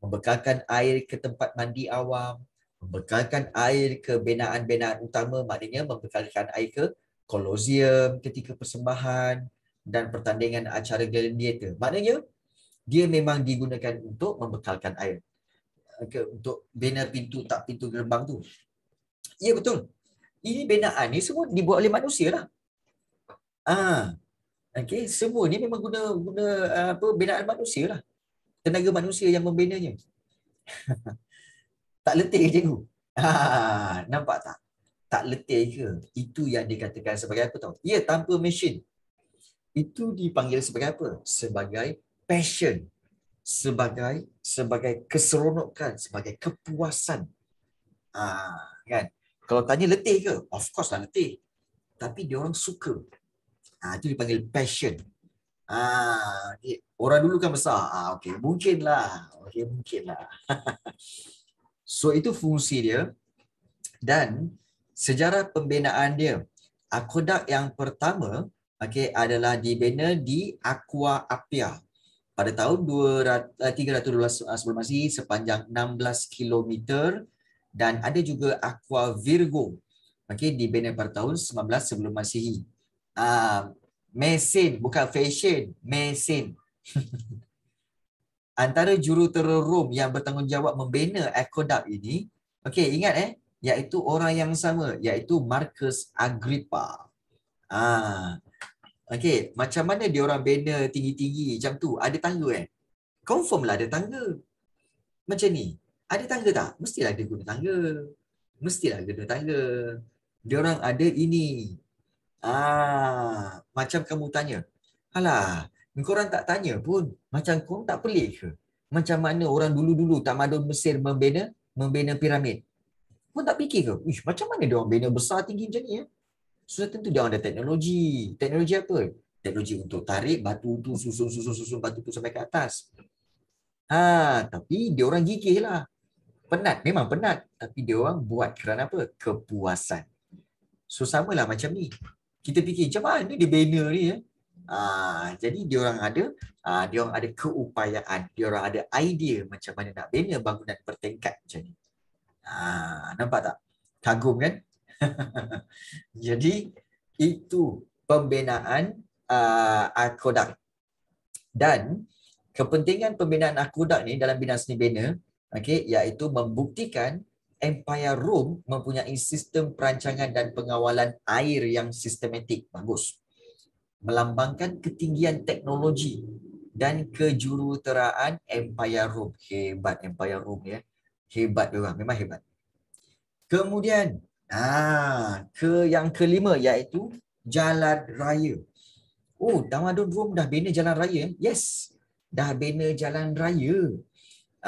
Membekalkan air ke tempat mandi awam, membekalkan air ke binaan-binaan utama, maknanya membekalkan air ke kolosium ketika persembahan dan pertandingan acara gladiator. Maknanya dia memang digunakan untuk membekalkan air ke, untuk bina pintu tak pintu gerbang tu. Ya betul. Ini binaan ni semua dibuat oleh manusia lah. Ah, Okey, semua ni memang guna guna uh, apa binaan manusia lah. Tenaga manusia yang membinanya. tak letih ke cikgu? Ha, nampak tak? Tak letih ke? Itu yang dikatakan sebagai apa tau? Ya, tanpa mesin. Itu dipanggil sebagai apa? Sebagai passion. Sebagai sebagai keseronokan, sebagai kepuasan. Ha, kan? Kalau tanya letih ke? Of course lah letih. Tapi dia orang suka. Ha, itu dipanggil passion. Ha, orang dulu kan besar. Ha, ah, okay, mungkinlah. Okay, mungkinlah. so, itu fungsi dia. Dan sejarah pembinaan dia. Akodak yang pertama okay, adalah dibina di Aqua Apia pada tahun 312 eh, sebelum masih sepanjang 16 km dan ada juga Aqua Virgo okay, dibina pada tahun 19 sebelum masihi uh, mesin bukan fashion mesin antara jurutera Rom yang bertanggungjawab membina aqueduct ini okey ingat eh iaitu orang yang sama iaitu Marcus Agrippa ah okey macam mana dia orang bina tinggi-tinggi macam tu ada tangga eh confirm lah ada tangga macam ni ada tangga tak mestilah ada guna tangga mestilah ada guna tangga dia orang ada ini Ah, macam kamu tanya. Alah, orang tak tanya pun. Macam korang tak pelik ke? Macam mana orang dulu-dulu tak tamadun Mesir membina membina piramid? Pun tak fikir ke? Uish, macam mana dia orang bina besar tinggi macam ni? Ya? Eh? Sudah tentu dia orang ada teknologi. Teknologi apa? Teknologi untuk tarik batu tu susun susun susun batu tu sampai ke atas. Ha, tapi dia orang gigih lah. Penat, memang penat. Tapi dia orang buat kerana apa? Kepuasan. So samalah macam ni kita fikir macam mana dia banner ni ya. Ah, jadi dia orang ada ah, dia orang ada keupayaan, dia orang ada idea macam mana nak banner bangunan bertingkat macam ni. Ah, nampak tak? Kagum kan? jadi itu pembinaan uh, akodak. Dan kepentingan pembinaan akodak ni dalam bina seni bina, okey, iaitu membuktikan Empire Room mempunyai sistem perancangan dan pengawalan air yang sistematik bagus. Melambangkan ketinggian teknologi dan kejuruteraan Empire Room, Hebat Empire Room ya. Hebat juga, memang hebat. Kemudian, ah, ke yang kelima iaitu jalan raya. Oh, Damadun Room dah bina jalan raya. Yes, dah bina jalan raya.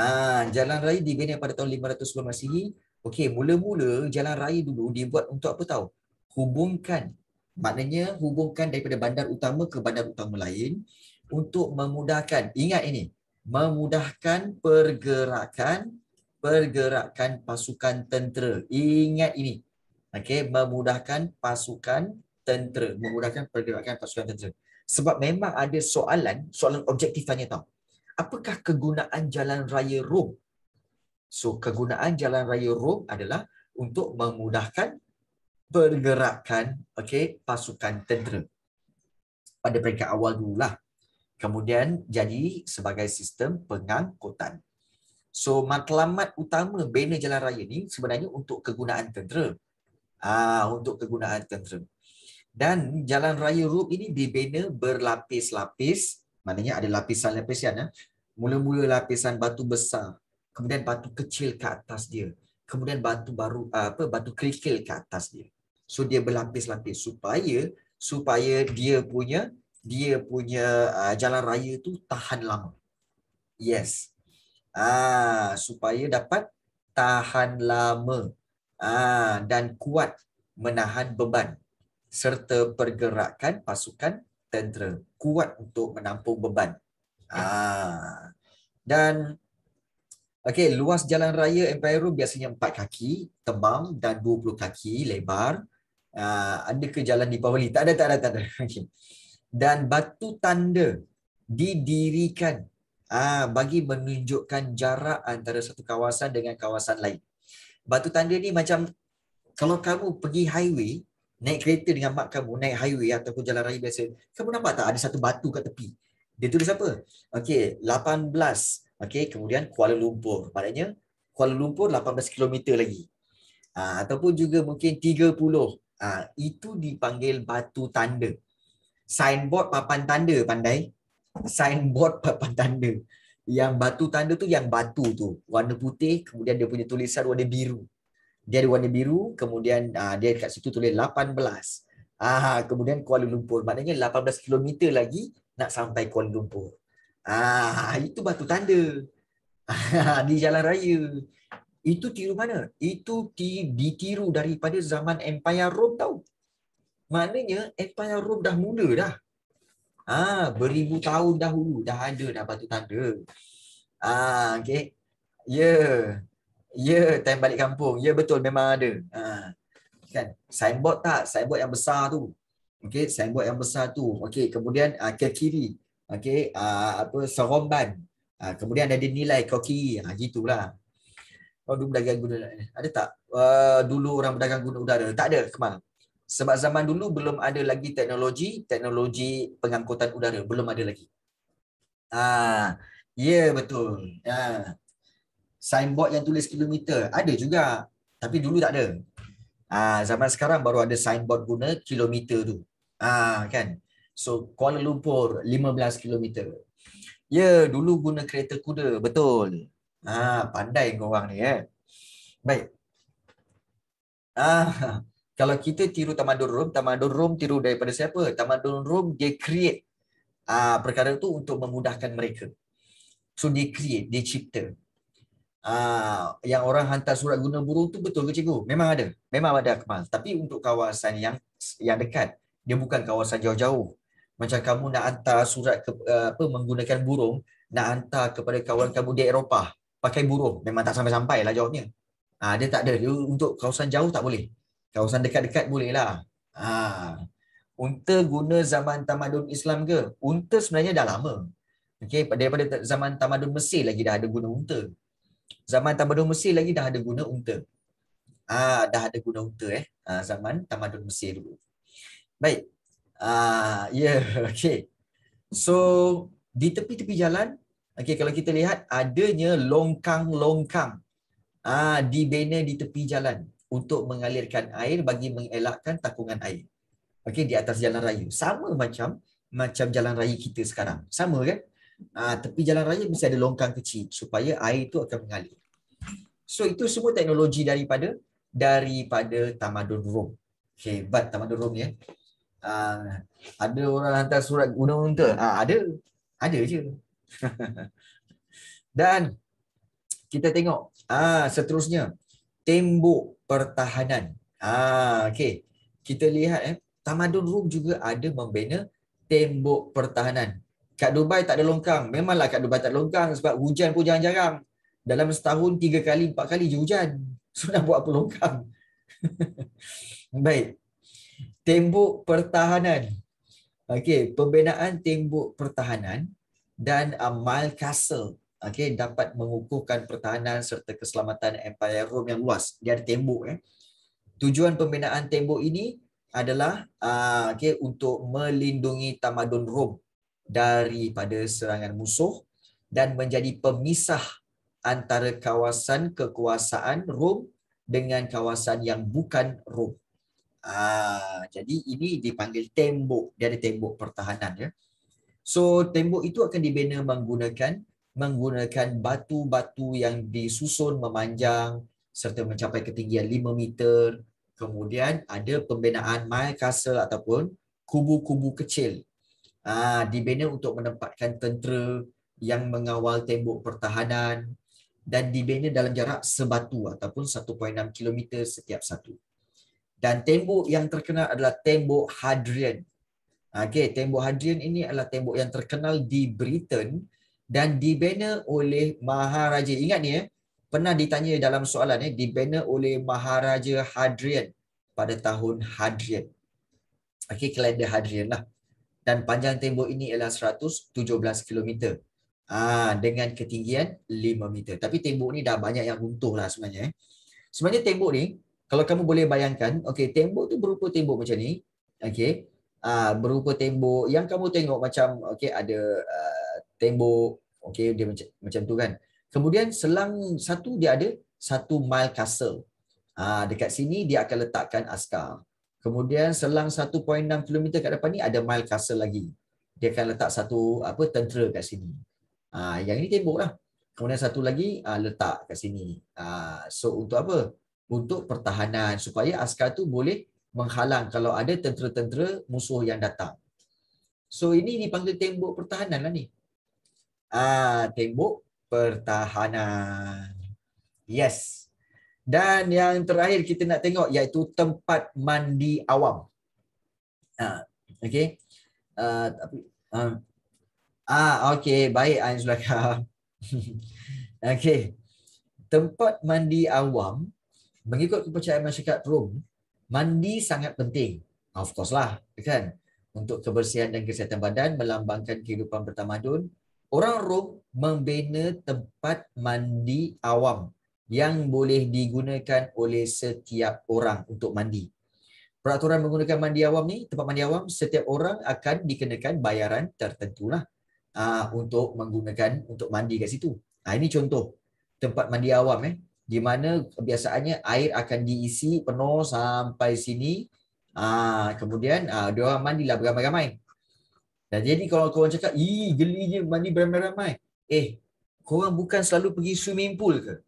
Ah, jalan raya dibina pada tahun 500 sebelum Masihi. Okey, mula-mula jalan raya dulu dibuat untuk apa tahu? Hubungkan. Maknanya hubungkan daripada bandar utama ke bandar utama lain untuk memudahkan. Ingat ini, memudahkan pergerakan pergerakan pasukan tentera. Ingat ini. Okey, memudahkan pasukan tentera, memudahkan pergerakan pasukan tentera. Sebab memang ada soalan, soalan objektif tanya tahu apakah kegunaan jalan raya Rom? So kegunaan jalan raya Rom adalah untuk memudahkan pergerakan okay, pasukan tentera pada peringkat awal dululah. Kemudian jadi sebagai sistem pengangkutan. So matlamat utama bina jalan raya ni sebenarnya untuk kegunaan tentera. Ah untuk kegunaan tentera. Dan jalan raya Rup ini dibina berlapis-lapis Maknanya ada lapisan-lapisan. Ya. Mula-mula lapisan batu besar, kemudian batu kecil ke atas dia, kemudian batu baru ah, apa batu kerikil ke atas dia. So dia berlapis-lapis supaya supaya dia punya dia punya uh, jalan raya tu tahan lama. Yes. Ah supaya dapat tahan lama ah dan kuat menahan beban serta pergerakan pasukan tentera kuat untuk menampung beban. Ya. Ah. Dan okey, luas jalan raya Empire Road biasanya empat kaki tebal dan 20 kaki lebar. Ah, ada ke jalan di bawah Tak ada, tak ada, tak ada. dan batu tanda didirikan ah bagi menunjukkan jarak antara satu kawasan dengan kawasan lain. Batu tanda ni macam kalau kamu pergi highway naik kereta dengan mak kamu naik highway ataupun jalan raya biasa kamu nampak tak ada satu batu kat tepi dia tulis apa okey 18 okey kemudian Kuala Lumpur maknanya Kuala Lumpur 18 km lagi ha, ataupun juga mungkin 30 ha, ah, itu dipanggil batu tanda signboard papan tanda pandai signboard papan tanda yang batu tanda tu yang batu tu warna putih kemudian dia punya tulisan warna biru dia ada warna biru kemudian uh, dia dekat situ tulis 18 ah uh, kemudian Kuala Lumpur maknanya 18 km lagi nak sampai Kuala Lumpur ah uh, itu batu tanda di jalan raya itu tiru mana itu di, ditiru daripada zaman empire Rome tau maknanya empire Rome dah mula dah ah uh, beribu tahun dahulu dah ada dah batu tanda ah uh, okey yeah Ya, time balik kampung. Ya, betul. Memang ada. Ha. Kan? Signboard tak? Signboard yang besar tu. Okey, signboard yang besar tu. Okey, kemudian uh, ke kiri. Okey, uh, apa seromban. Uh, ah, kemudian ada nilai kau kiri. Ha, gitulah. Kau dulu berdagang guna udara. Ada tak? Uh, dulu orang berdagang guna udara. Tak ada. Kemal. Sebab zaman dulu belum ada lagi teknologi teknologi pengangkutan udara. Belum ada lagi. Ah, uh, ya yeah, betul. Ah. Uh signboard yang tulis kilometer ada juga tapi dulu tak ada ah zaman sekarang baru ada signboard guna kilometer tu ah kan so Kuala Lumpur 15 kilometer ya yeah, dulu guna kereta kuda betul ah pandai kau orang ni eh baik ah kalau kita tiru tamadun rom tamadun rom tiru daripada siapa tamadun rom dia create ah perkara tu untuk memudahkan mereka so dia create dia cipta Uh, yang orang hantar surat guna burung tu betul ke cikgu? Memang ada. Memang ada Akmal. Tapi untuk kawasan yang yang dekat, dia bukan kawasan jauh-jauh. Macam kamu nak hantar surat ke, uh, apa menggunakan burung, nak hantar kepada kawan kamu di Eropah pakai burung, memang tak sampai-sampai lah jawabnya. Uh, dia tak ada. Dia, untuk kawasan jauh tak boleh. Kawasan dekat-dekat boleh lah. Uh, unta guna zaman tamadun Islam ke? Unta sebenarnya dah lama. Okay, daripada zaman tamadun Mesir lagi dah ada guna unta zaman tamadun Mesir lagi dah ada guna unta. Ah uh, dah ada guna unta eh uh, zaman tamadun Mesir dulu. Baik. Ah ya, uh, yeah, okay. So di tepi-tepi jalan, okay kalau kita lihat adanya longkang-longkang ah uh, dibina di tepi jalan untuk mengalirkan air bagi mengelakkan takungan air. Okey di atas jalan raya. Sama macam macam jalan raya kita sekarang. Sama kan? uh, tepi jalan raya mesti ada longkang kecil supaya air itu akan mengalir. So itu semua teknologi daripada daripada tamadun Rom. Hebat okay, tamadun Rom ya. Uh, ada orang hantar surat guna-guna. Uh, ada. Ada je. Dan kita tengok ah uh, seterusnya tembok pertahanan. Ah uh, okey. Kita lihat eh tamadun Rom juga ada membina tembok pertahanan kat Dubai tak ada longkang. Memanglah kat Dubai tak ada longkang sebab hujan pun jarang-jarang. Dalam setahun tiga kali, empat kali je hujan. So nak buat apa longkang? Baik. Tembok pertahanan. Okey, pembinaan tembok pertahanan dan amal mile castle. Okey, dapat mengukuhkan pertahanan serta keselamatan Empire Rome yang luas. Dia ada tembok eh. Tujuan pembinaan tembok ini adalah uh, ah, okay, untuk melindungi tamadun Rom daripada serangan musuh dan menjadi pemisah antara kawasan kekuasaan Rom dengan kawasan yang bukan Rom. Ah, jadi ini dipanggil tembok. Dia ada tembok pertahanan ya. So tembok itu akan dibina menggunakan menggunakan batu-batu yang disusun memanjang serta mencapai ketinggian 5 meter. Kemudian ada pembinaan mile castle ataupun kubu-kubu kecil Ah, dibina untuk menempatkan tentera yang mengawal tembok pertahanan dan dibina dalam jarak sebatu ataupun 1.6 km setiap satu. Dan tembok yang terkenal adalah tembok Hadrian. Okay, tembok Hadrian ini adalah tembok yang terkenal di Britain dan dibina oleh Maharaja. Ingat ni ya, pernah ditanya dalam soalan ya, dibina oleh Maharaja Hadrian pada tahun Hadrian. Okay, kalender Hadrian lah dan panjang tembok ini ialah 117 km. Ah dengan ketinggian 5 meter. Tapi tembok ni dah banyak yang runtuh lah sebenarnya eh. Sebenarnya tembok ni kalau kamu boleh bayangkan, okey tembok tu berupa tembok macam ni. Okey. Ah berupa tembok yang kamu tengok macam okey ada uh, tembok okey dia macam macam tu kan. Kemudian selang satu dia ada satu mile castle. Ah dekat sini dia akan letakkan askar. Kemudian selang 1.6 km kat depan ni ada Mile Castle lagi. Dia akan letak satu apa tentera kat sini. Ah yang ini tembok lah. Kemudian satu lagi uh, letak kat sini. Ah so untuk apa? Untuk pertahanan supaya askar tu boleh menghalang kalau ada tentera-tentera musuh yang datang. So ini dipanggil tembok pertahanan lah ni. Ah tembok pertahanan. Yes. Dan yang terakhir kita nak tengok iaitu tempat mandi awam. Ha, ah, okay. Ha. Ah, ah, okay. Baik, Anzulaka. okay. Tempat mandi awam, mengikut kepercayaan masyarakat Rom, mandi sangat penting. Of course lah, kan? Untuk kebersihan dan kesihatan badan melambangkan kehidupan bertamadun, orang Rom membina tempat mandi awam yang boleh digunakan oleh setiap orang untuk mandi. Peraturan menggunakan mandi awam ni, tempat mandi awam, setiap orang akan dikenakan bayaran tertentu lah uh, ah, untuk menggunakan, untuk mandi kat situ. Uh, ini contoh tempat mandi awam eh, di mana biasanya air akan diisi penuh sampai sini. Uh, kemudian uh, dia orang mandilah beramai-ramai. Dan jadi kalau korang cakap, ih geli je mandi beramai-ramai. Eh, korang bukan selalu pergi swimming pool ke?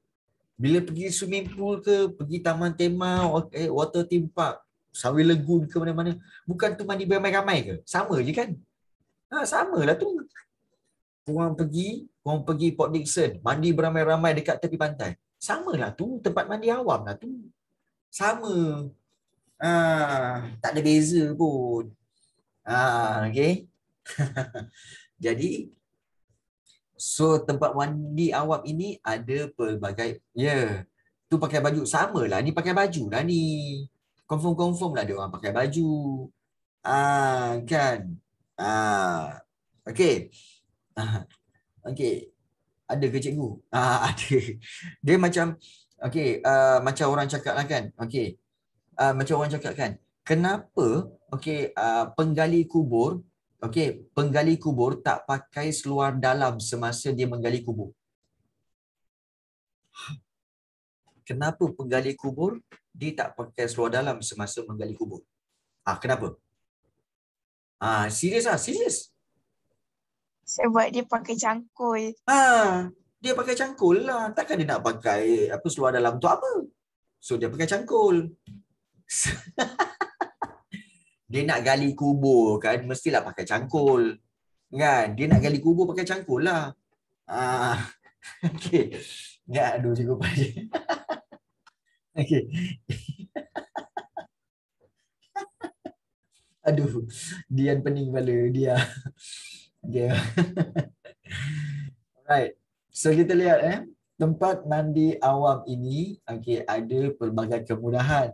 bila pergi swimming pool ke pergi taman tema eh, water theme park sawi legun ke mana-mana bukan tu mandi ramai-ramai ke sama je kan ha sama lah tu korang pergi korang pergi Port Dixon, mandi beramai-ramai dekat tepi pantai sama lah tu tempat mandi awam lah tu sama ha, tak ada beza pun ha, okay Jadi So tempat mandi awam ini ada pelbagai ya. Yeah. Tu pakai baju sama lah ni pakai baju lah ni. Confirm-confirm lah dia orang pakai baju. Ah kan. Ah. Okey. Ah. Okey. Ada ke cikgu? Ah ada. Dia macam okey, uh, macam orang cakap lah kan. Okey. Uh, macam orang cakap kan. Kenapa okey uh, penggali kubur Okey, penggali kubur tak pakai seluar dalam semasa dia menggali kubur. Kenapa penggali kubur dia tak pakai seluar dalam semasa menggali kubur? Ah, kenapa? Ah, serius ah, serius. Sebab dia pakai cangkul. Ah, dia pakai cangkul lah. Takkan dia nak pakai eh, apa seluar dalam tu? apa? So dia pakai cangkul. dia nak gali kubur kan mestilah pakai cangkul kan dia nak gali kubur pakai cangkul lah ah okey ya aduh cikgu pagi okey aduh dian pening kepala dia dia alright so kita lihat eh tempat mandi awam ini okey ada pelbagai kemudahan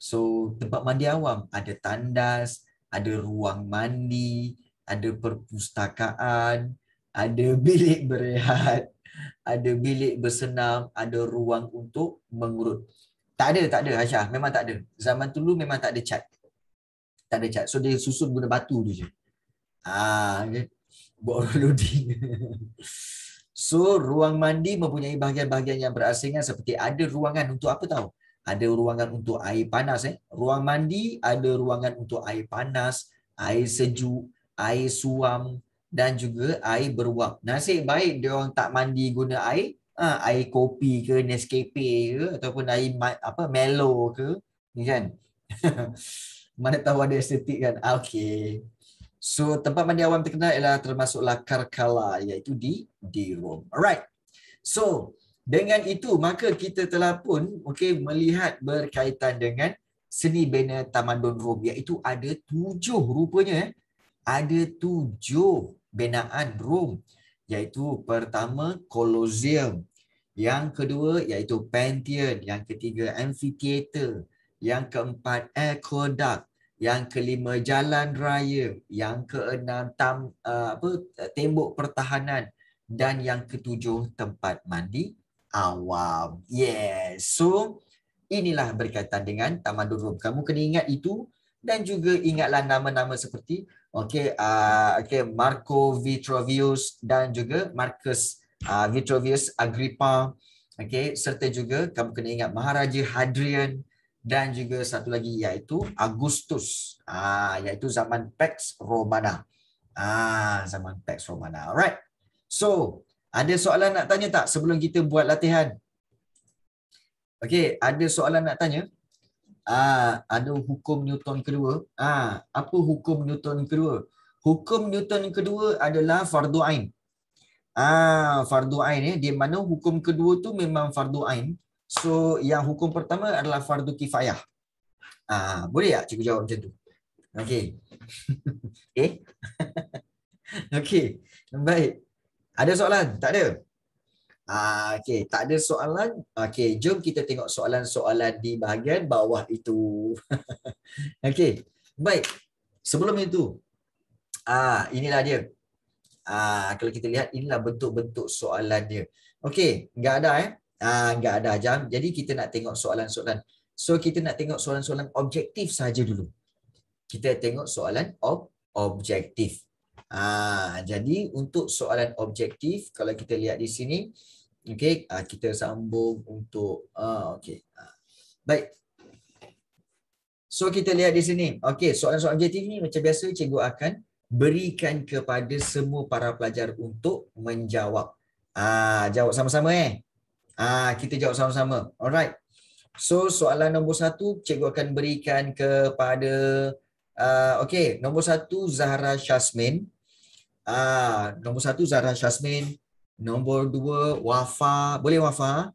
So tempat mandi awam ada tandas, ada ruang mandi, ada perpustakaan, ada bilik berehat, ada bilik bersenam, ada ruang untuk mengurut. Tak ada, tak ada Aisyah. Memang tak ada. Zaman dulu memang tak ada cat. Tak ada cat. So dia susun guna batu tu je. Ah, buat orang loading. So ruang mandi mempunyai bahagian-bahagian yang berasingan seperti ada ruangan untuk apa tahu? ada ruangan untuk air panas eh ruang mandi ada ruangan untuk air panas air sejuk air suam dan juga air beruap nasib baik dia orang tak mandi guna air ha, air kopi ke nescafe ke ataupun air apa melo ke ni kan mana tahu ada estetik kan okey So tempat mandi awam terkenal ialah termasuklah Karkala iaitu di di Rome. Alright. So dengan itu maka kita telah pun okey melihat berkaitan dengan seni bina taman tamadun Rom iaitu ada tujuh rupanya eh. ada tujuh binaan Rom iaitu pertama Colosseum yang kedua iaitu Pantheon yang ketiga Amphitheater yang keempat Aqueduct yang kelima jalan raya yang keenam tam, eh, apa tembok pertahanan dan yang ketujuh tempat mandi awam. Yes. So inilah berkaitan dengan tamadun rum. Kamu kena ingat itu dan juga ingatlah nama-nama seperti okey uh, okey Marco Vitrovius dan juga Marcus uh, Vitrovius Agrippa. Okey, serta juga kamu kena ingat Maharaja Hadrian dan juga satu lagi iaitu Augustus. Ah uh, iaitu zaman Pax Romana. Ah zaman Pax Romana. Alright. So, ada soalan nak tanya tak sebelum kita buat latihan? Okey, ada soalan nak tanya? Ah, ada hukum Newton kedua. Ah, apa hukum Newton kedua? Hukum Newton kedua adalah fardu ain. Ah, fardu ain ya, di mana hukum kedua tu memang fardu ain. So, yang hukum pertama adalah fardu kifayah. Ah, boleh tak cikgu jawab macam tu? Okey. Eh? Okey. Baik. Ada soalan? Tak ada? Ah, okay, tak ada soalan? Okay, jom kita tengok soalan-soalan di bahagian bawah itu. okay, baik. Sebelum itu, ah, inilah dia. Ah, kalau kita lihat, inilah bentuk-bentuk soalan dia. Okay, enggak ada eh? Ah, enggak ada jam. Jadi kita nak tengok soalan-soalan. So, kita nak tengok soalan-soalan objektif saja dulu. Kita tengok soalan ob objektif. Ah, jadi untuk soalan objektif kalau kita lihat di sini okey ah kita sambung untuk ah, okey ha, baik so kita lihat di sini okey soalan-soalan objektif ni macam biasa cikgu akan berikan kepada semua para pelajar untuk menjawab Ah, jawab sama-sama eh Ah, kita jawab sama-sama alright so soalan nombor satu cikgu akan berikan kepada Uh, ah, okay, nombor satu Zahra Shasmin Ah, nombor satu Zara Shasmin. Nombor dua Wafa. Boleh Wafa?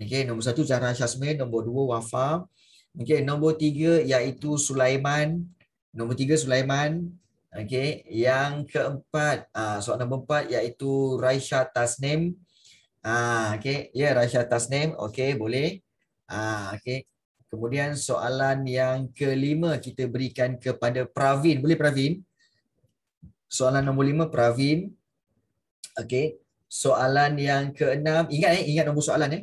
Okay, nombor satu Zara Shasmin. Nombor dua Wafa. Okay, nombor tiga iaitu Sulaiman. Nombor tiga Sulaiman. Okay, yang keempat, ah, soalan nombor empat iaitu Raisha Tasnim. Ah, okay, ya yeah, Raisha Tasnim. Okay, boleh. Ah, okay. Kemudian soalan yang kelima kita berikan kepada Pravin. Boleh Pravin? Soalan nombor lima, Pravin. Okay. Soalan yang keenam, ingat eh, ingat nombor soalan eh.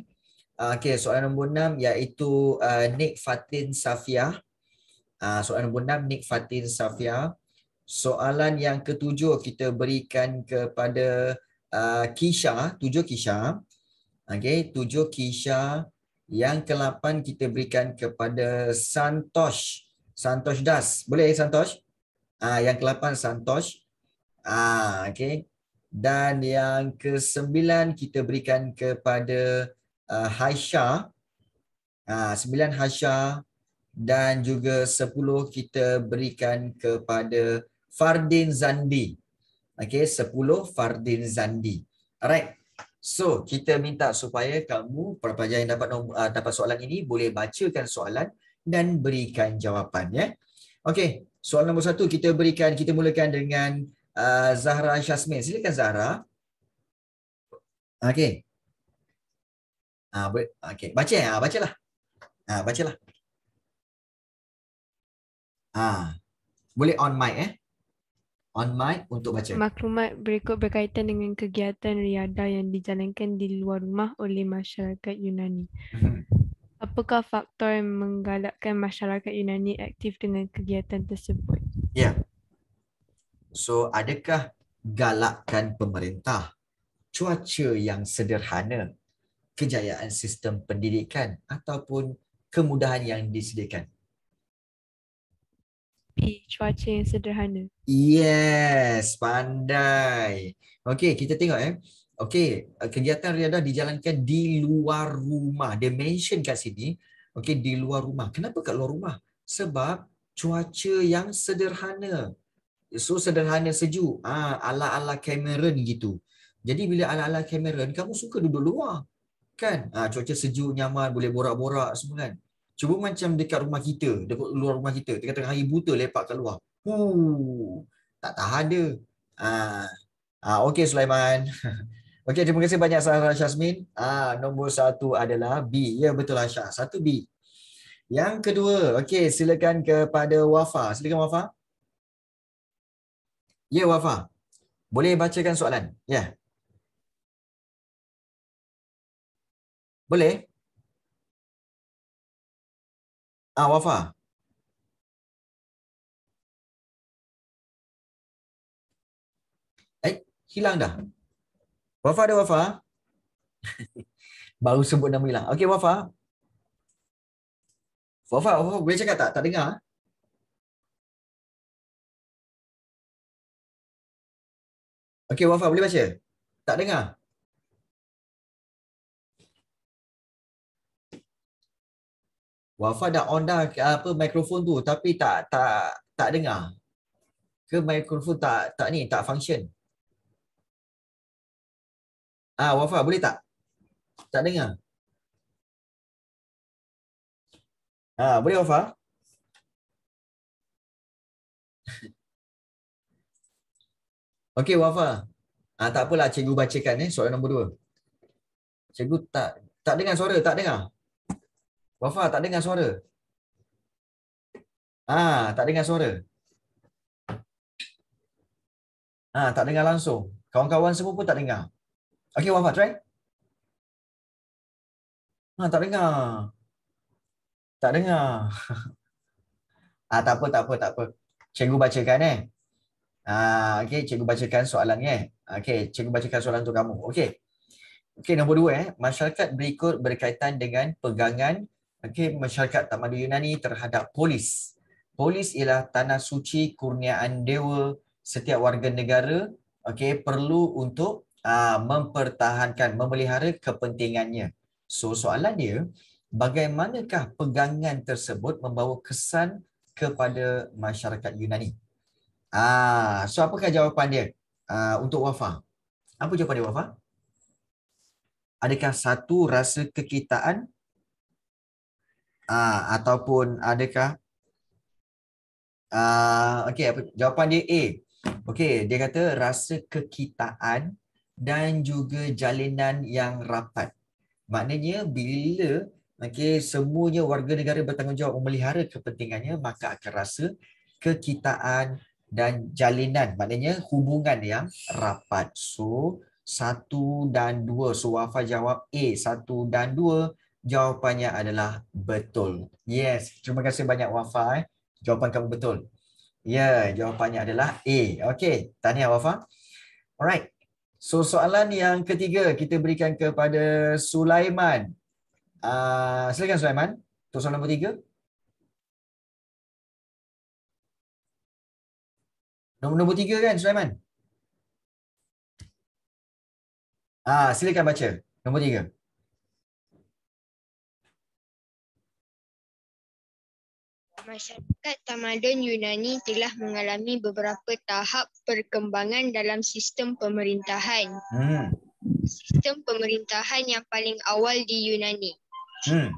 Ah, okay, soalan nombor enam iaitu uh, Nick Fatin Safia. Uh, soalan nombor enam, Nick Fatin Safia. Soalan yang ketujuh kita berikan kepada uh, Kisha, tujuh Kisha. Okay, tujuh Kisha. Yang kelapan kita berikan kepada Santosh. Santosh Das. Boleh Santosh? Ah, uh, yang kelapan Santosh. Ah, okay. Dan yang kesembilan kita berikan kepada uh, Haisha. Ah, sembilan Haisha dan juga sepuluh kita berikan kepada Fardin Zandi. Okay, sepuluh Fardin Zandi. Alright. So, kita minta supaya kamu, para pelajar yang dapat, nombor, uh, dapat soalan ini, boleh bacakan soalan dan berikan jawapan. Ya? Okay, soalan nombor satu, kita berikan, kita mulakan dengan Ah, Zahra Syasmin. Silakan Zahra. Okey. Ah, uh, okey. Baca ya, uh, bacalah. Ah, uh, bacalah. Ah. Uh, boleh on mic eh? On mic untuk baca. Maklumat berikut berkaitan dengan kegiatan riada yang dijalankan di luar rumah oleh masyarakat Yunani. Hmm. Apakah faktor yang menggalakkan masyarakat Yunani aktif dengan kegiatan tersebut? Ya. Yeah. So adakah galakkan pemerintah cuaca yang sederhana kejayaan sistem pendidikan ataupun kemudahan yang disediakan? P, cuaca yang sederhana. Yes, pandai. Okey, kita tengok eh. Okey, kegiatan riadah dijalankan di luar rumah. Dia mention kat sini, okey, di luar rumah. Kenapa kat luar rumah? Sebab cuaca yang sederhana so sederhana sejuk ah ala-ala Cameron gitu jadi bila ala-ala Cameron kamu suka duduk luar kan ah ha, cuaca sejuk nyaman boleh borak-borak semua kan cuba macam dekat rumah kita dekat luar rumah kita tengah-tengah hari buta lepak kat luar hu tak tahan dia ah ha, ha, okey Sulaiman Okay, terima kasih banyak Sarah Syazmin. Ah, nombor satu adalah B. Ya, betul Aisyah. Satu B. Yang kedua, okay, silakan kepada Wafa. Silakan Wafa. Ya, Wafa. Boleh bacakan soalan? Ya. Boleh? Ah, Wafa. Eh, hilang dah. Wafa ada Wafa? Baru sebut nama hilang. Okey, Wafa. Wafa, Wafa boleh cakap tak? Tak dengar? Ah? Okey, Wafa boleh baca? Tak dengar? Wafa dah on dah apa mikrofon tu tapi tak tak tak dengar. Ke mikrofon tak tak ni tak function. Ah Wafa boleh tak? Tak dengar. Ah boleh Wafa? Okey Wafa. Ah tak apalah cikgu bacakan eh soalan nombor 2. Cikgu tak tak dengar suara, tak dengar. Wafa tak dengar suara. Ah tak dengar suara. Ah tak dengar langsung. Kawan-kawan semua pun tak dengar. Okey Wafa try. Ah tak dengar. Tak dengar. ah tak apa tak apa tak apa. Cikgu bacakan eh. Ah, okey, eh. cikgu bacakan soalan eh. Okey, cikgu bacakan soalan tu kamu. Okay, okay nombor dua eh. Masyarakat berikut berkaitan dengan pegangan Okay, masyarakat Tamadu Yunani terhadap polis. Polis ialah tanah suci kurniaan dewa setiap warga negara Okay, perlu untuk uh, mempertahankan memelihara kepentingannya. So soalan dia bagaimanakah pegangan tersebut membawa kesan kepada masyarakat Yunani? Ah, so apakah jawapan dia uh, untuk Wafa? Apa jawapan dia Wafa? Adakah satu rasa kekitaan Ah, ataupun adakah uh, ah, okay, apa, jawapan dia A. Okay, dia kata rasa kekitaan dan juga jalinan yang rapat. Maknanya bila okay, semuanya warga negara bertanggungjawab memelihara kepentingannya, maka akan rasa kekitaan dan jalinan maknanya hubungan yang rapat so satu dan dua so wafa jawab A satu dan dua jawapannya adalah betul yes terima kasih banyak wafa eh. jawapan kamu betul ya yeah, jawapannya adalah A okey Tanya wafa alright so soalan yang ketiga kita berikan kepada Sulaiman uh, silakan Sulaiman untuk soalan nombor tiga Nombor nombor tiga kan Sulaiman? Ah, silakan baca nombor tiga. Masyarakat tamadun Yunani telah mengalami beberapa tahap perkembangan dalam sistem pemerintahan. Hmm. Sistem pemerintahan yang paling awal di Yunani. Hmm.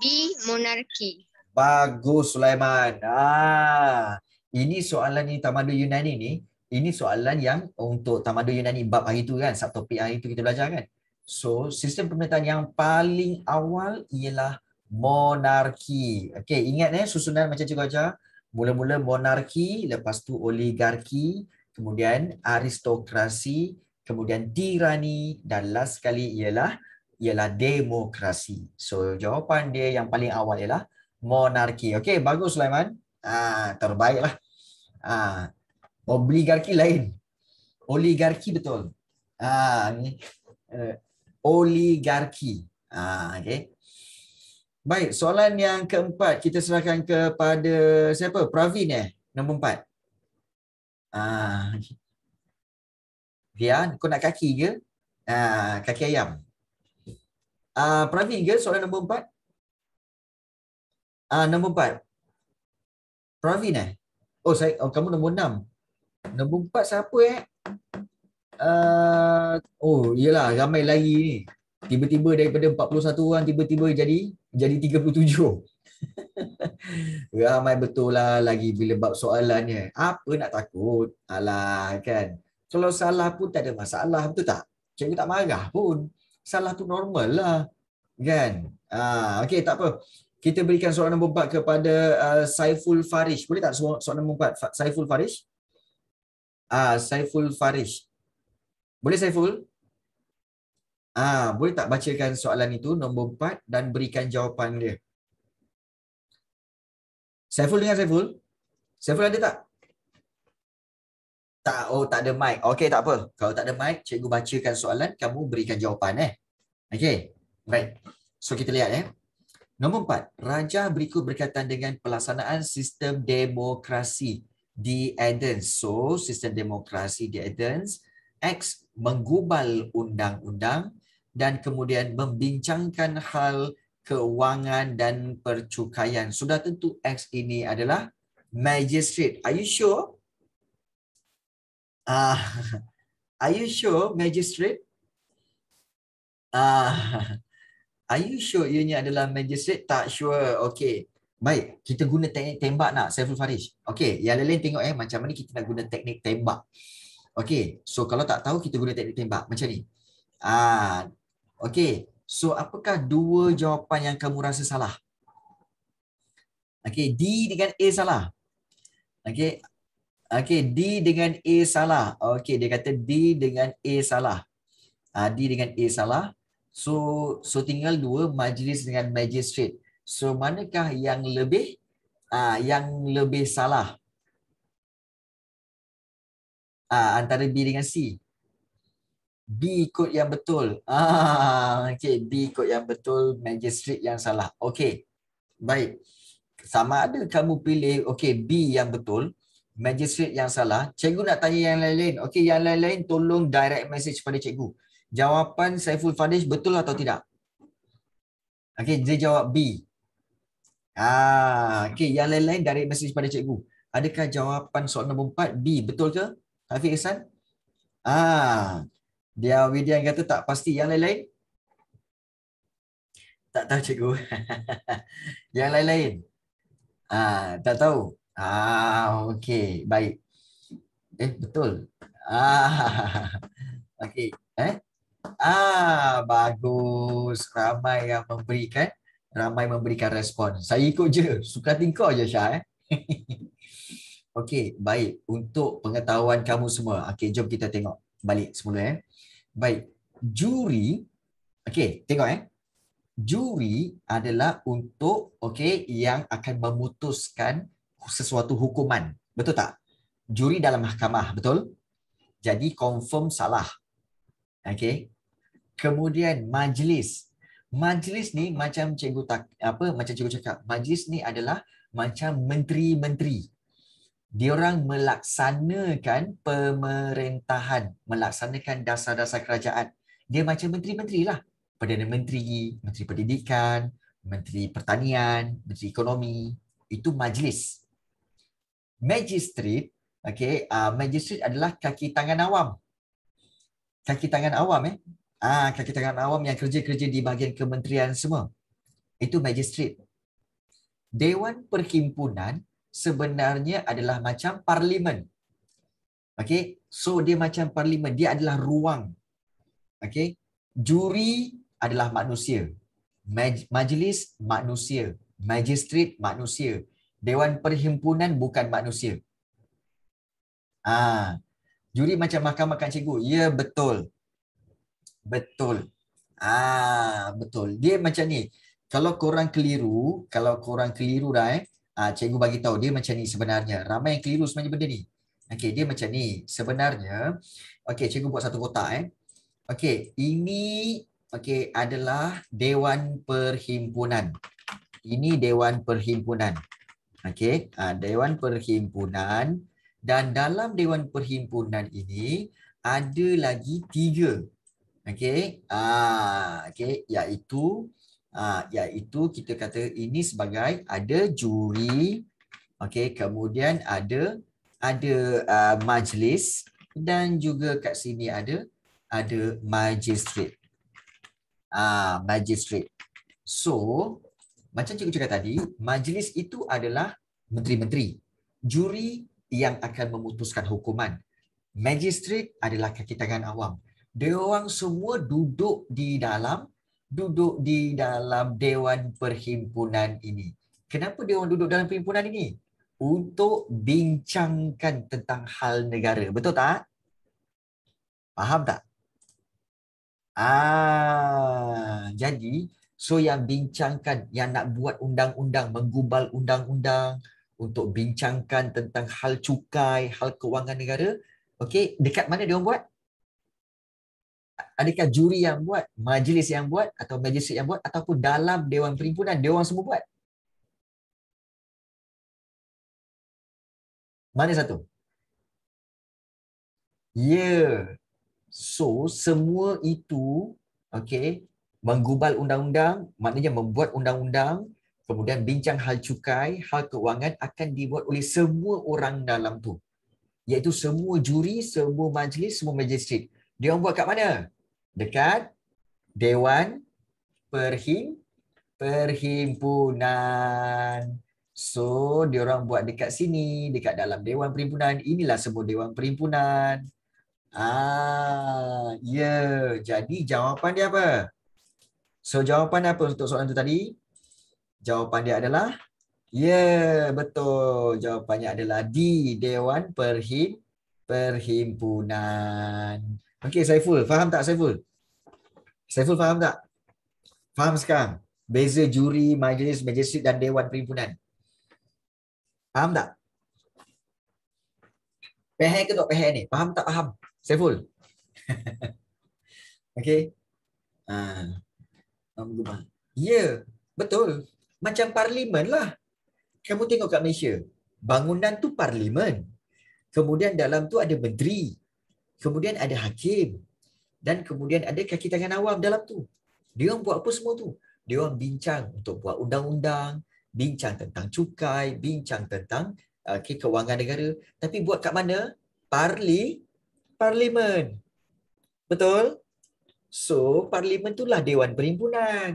B. Monarki. Bagus, Sulaiman. Ah ini soalan ni Tamadun Yunani ni, ini soalan yang untuk Tamadun Yunani bab hari tu kan, subtopik hari tu kita belajar kan. So, sistem pemerintahan yang paling awal ialah monarki. Okay, ingat eh, susunan macam cikgu ajar. Mula-mula monarki, lepas tu oligarki, kemudian aristokrasi, kemudian tirani, dan last sekali ialah ialah demokrasi. So, jawapan dia yang paling awal ialah monarki. Okay, bagus Sulaiman. Ah, terbaiklah. Ah, oligarki lain. Oligarki betul. Ah, ni. Uh, oligarki. Ah, okay. Baik, soalan yang keempat kita serahkan kepada siapa? Pravin eh, nombor empat. Ah. Dia kau nak kaki ke? Ah, kaki ayam. Ah, Pravin ke soalan nombor empat? Ah, nombor empat. Pravin eh? Oh, saya, oh kamu nombor enam. Nombor empat siapa eh? Uh, oh, iyalah ramai lagi ni. Tiba-tiba daripada satu orang tiba-tiba jadi jadi tiga puluh tujuh. ramai betul lah lagi bila bab soalannya. Apa nak takut? Alah kan. Kalau salah pun tak ada masalah betul tak? Cikgu tak marah pun. Salah tu normal lah. Kan? Ah, okey tak apa kita berikan soalan nombor empat kepada uh, Saiful Farish. Boleh tak soalan nombor 4 Saiful Farish? Ah uh, Saiful Farish. Boleh Saiful? Ah uh, boleh tak bacakan soalan itu nombor empat dan berikan jawapan dia. Saiful dengan Saiful? Saiful ada tak? Tak oh tak ada mic. Okey tak apa. Kalau tak ada mic, cikgu bacakan soalan, kamu berikan jawapan eh. Okey. Baik. So kita lihat eh. Nombor empat, rajah berikut berkaitan dengan pelaksanaan sistem demokrasi di Athens. So, sistem demokrasi di Athens, X menggubal undang-undang dan kemudian membincangkan hal keuangan dan percukaian. Sudah tentu X ini adalah magistrate. Are you sure? Uh, are you sure, magistrate? Uh, Are you sure ni adalah magistrate? Tak sure. Okay. Baik, kita guna teknik tembak nak, Saiful Farish. Okay, yang lain tengok eh, macam mana kita nak guna teknik tembak. Okay, so kalau tak tahu, kita guna teknik tembak. Macam ni. Ah, okay, so apakah dua jawapan yang kamu rasa salah? Okay, D dengan A salah. Okay, okay D dengan A salah. Okay, dia kata D dengan A salah. Ah, D dengan A salah. So so tinggal dua majlis dengan magistrate. So manakah yang lebih uh, yang lebih salah? Uh, antara B dengan C. B ikut yang betul. Ah, okay. B ikut yang betul, magistrate yang salah. Okey. Baik. Sama ada kamu pilih okey B yang betul, magistrate yang salah. Cikgu nak tanya yang lain-lain. Okey, yang lain-lain tolong direct message pada cikgu jawapan Saiful Fadish betul atau tidak? Okey, dia jawab B. Ah, okey, yang lain-lain dari mesej pada cikgu. Adakah jawapan soalan nombor 4 B betul ke? Hafiz Ihsan? Ah. Dia Widya yang kata tak pasti yang lain-lain. Tak tahu cikgu. yang lain-lain. Ah, tak tahu. Ah, okey, baik. Eh, betul. Ah. Okey, eh? Ah, bagus. Ramai yang memberikan, ramai memberikan respon. Saya ikut je, suka tingkau je Syah eh. Okey, baik. Untuk pengetahuan kamu semua. Okey, jom kita tengok balik semula eh. Baik. Juri Okey, tengok eh. Juri adalah untuk okey yang akan memutuskan sesuatu hukuman. Betul tak? Juri dalam mahkamah, betul? Jadi confirm salah. Okey. Kemudian majlis. Majlis ni macam cikgu tak apa macam cikgu cakap. Majlis ni adalah macam menteri-menteri. Dia orang melaksanakan pemerintahan, melaksanakan dasar-dasar kerajaan. Dia macam menteri-menteri lah. Perdana Menteri, Menteri Pendidikan, Menteri Pertanian, Menteri Ekonomi. Itu majlis. Magistrate, okay, uh, magistrate adalah kaki tangan awam kaki tangan awam eh. Ah kaki tangan awam yang kerja-kerja di bahagian kementerian semua. Itu magistrate. Dewan Perhimpunan sebenarnya adalah macam parlimen. Okey, so dia macam parlimen, dia adalah ruang. Okey, juri adalah manusia. Maj- majlis manusia, magistrate manusia. Dewan Perhimpunan bukan manusia. Ah, Juri macam mahkamah kat cikgu. Ya, betul. Betul. Ah, betul. Dia macam ni. Kalau korang keliru, kalau korang keliru dah eh, ah, cikgu bagi tahu dia macam ni sebenarnya. Ramai yang keliru sebenarnya benda ni. Okey, dia macam ni. Sebenarnya, okey, cikgu buat satu kotak eh. Okey, ini okey adalah dewan perhimpunan. Ini dewan perhimpunan. Okey, ah, dewan perhimpunan dan dalam dewan perhimpunan ini ada lagi tiga okey ah okey yaitu, ah yaitu kita kata ini sebagai ada juri okey kemudian ada ada uh, majlis dan juga kat sini ada ada magistrate ah magistrate so macam cikgu cakap tadi majlis itu adalah menteri-menteri juri yang akan memutuskan hukuman. Magistrat adalah kaki tangan awam. Diorang semua duduk di dalam duduk di dalam dewan perhimpunan ini. Kenapa diorang duduk dalam perhimpunan ini? Untuk bincangkan tentang hal negara. Betul tak? Faham tak? Ah, jadi so yang bincangkan yang nak buat undang-undang, menggubal undang-undang, untuk bincangkan tentang hal cukai, hal kewangan negara. Okey, dekat mana dia orang buat? Adakah juri yang buat, majlis yang buat atau majlis yang buat ataupun dalam dewan perhimpunan dia orang semua buat? Mana satu? Ya. Yeah. So, semua itu okey, menggubal undang-undang, maknanya membuat undang-undang Kemudian bincang hal cukai, hal keuangan akan dibuat oleh semua orang dalam tu. Iaitu semua juri, semua majlis, semua majistrik. Dia buat kat mana? Dekat Dewan Perhim Perhimpunan. So, dia orang buat dekat sini, dekat dalam Dewan Perhimpunan. Inilah semua Dewan Perhimpunan. Ah, ya. Yeah. Jadi jawapan dia apa? So, jawapan apa untuk soalan tu tadi? Jawapan dia adalah ya yeah, betul. Jawapannya adalah D Dewan Perhim Perhimpunan. Okey Saiful, faham tak Saiful? Saiful faham tak? Faham sekarang? Beza juri, majlis, majlis dan dewan perhimpunan. Faham tak? PH ke tak PH ni? Faham tak faham? Saiful? Okey. Ah. Uh, ya, yeah, betul macam parlimen lah. Kamu tengok kat Malaysia, bangunan tu parlimen. Kemudian dalam tu ada menteri. Kemudian ada hakim. Dan kemudian ada kaki tangan awam dalam tu. Dia buat apa semua tu? Dia orang bincang untuk buat undang-undang, bincang tentang cukai, bincang tentang okay, uh, kewangan negara. Tapi buat kat mana? Parli, parlimen. Betul? So, parlimen itulah Dewan Perhimpunan.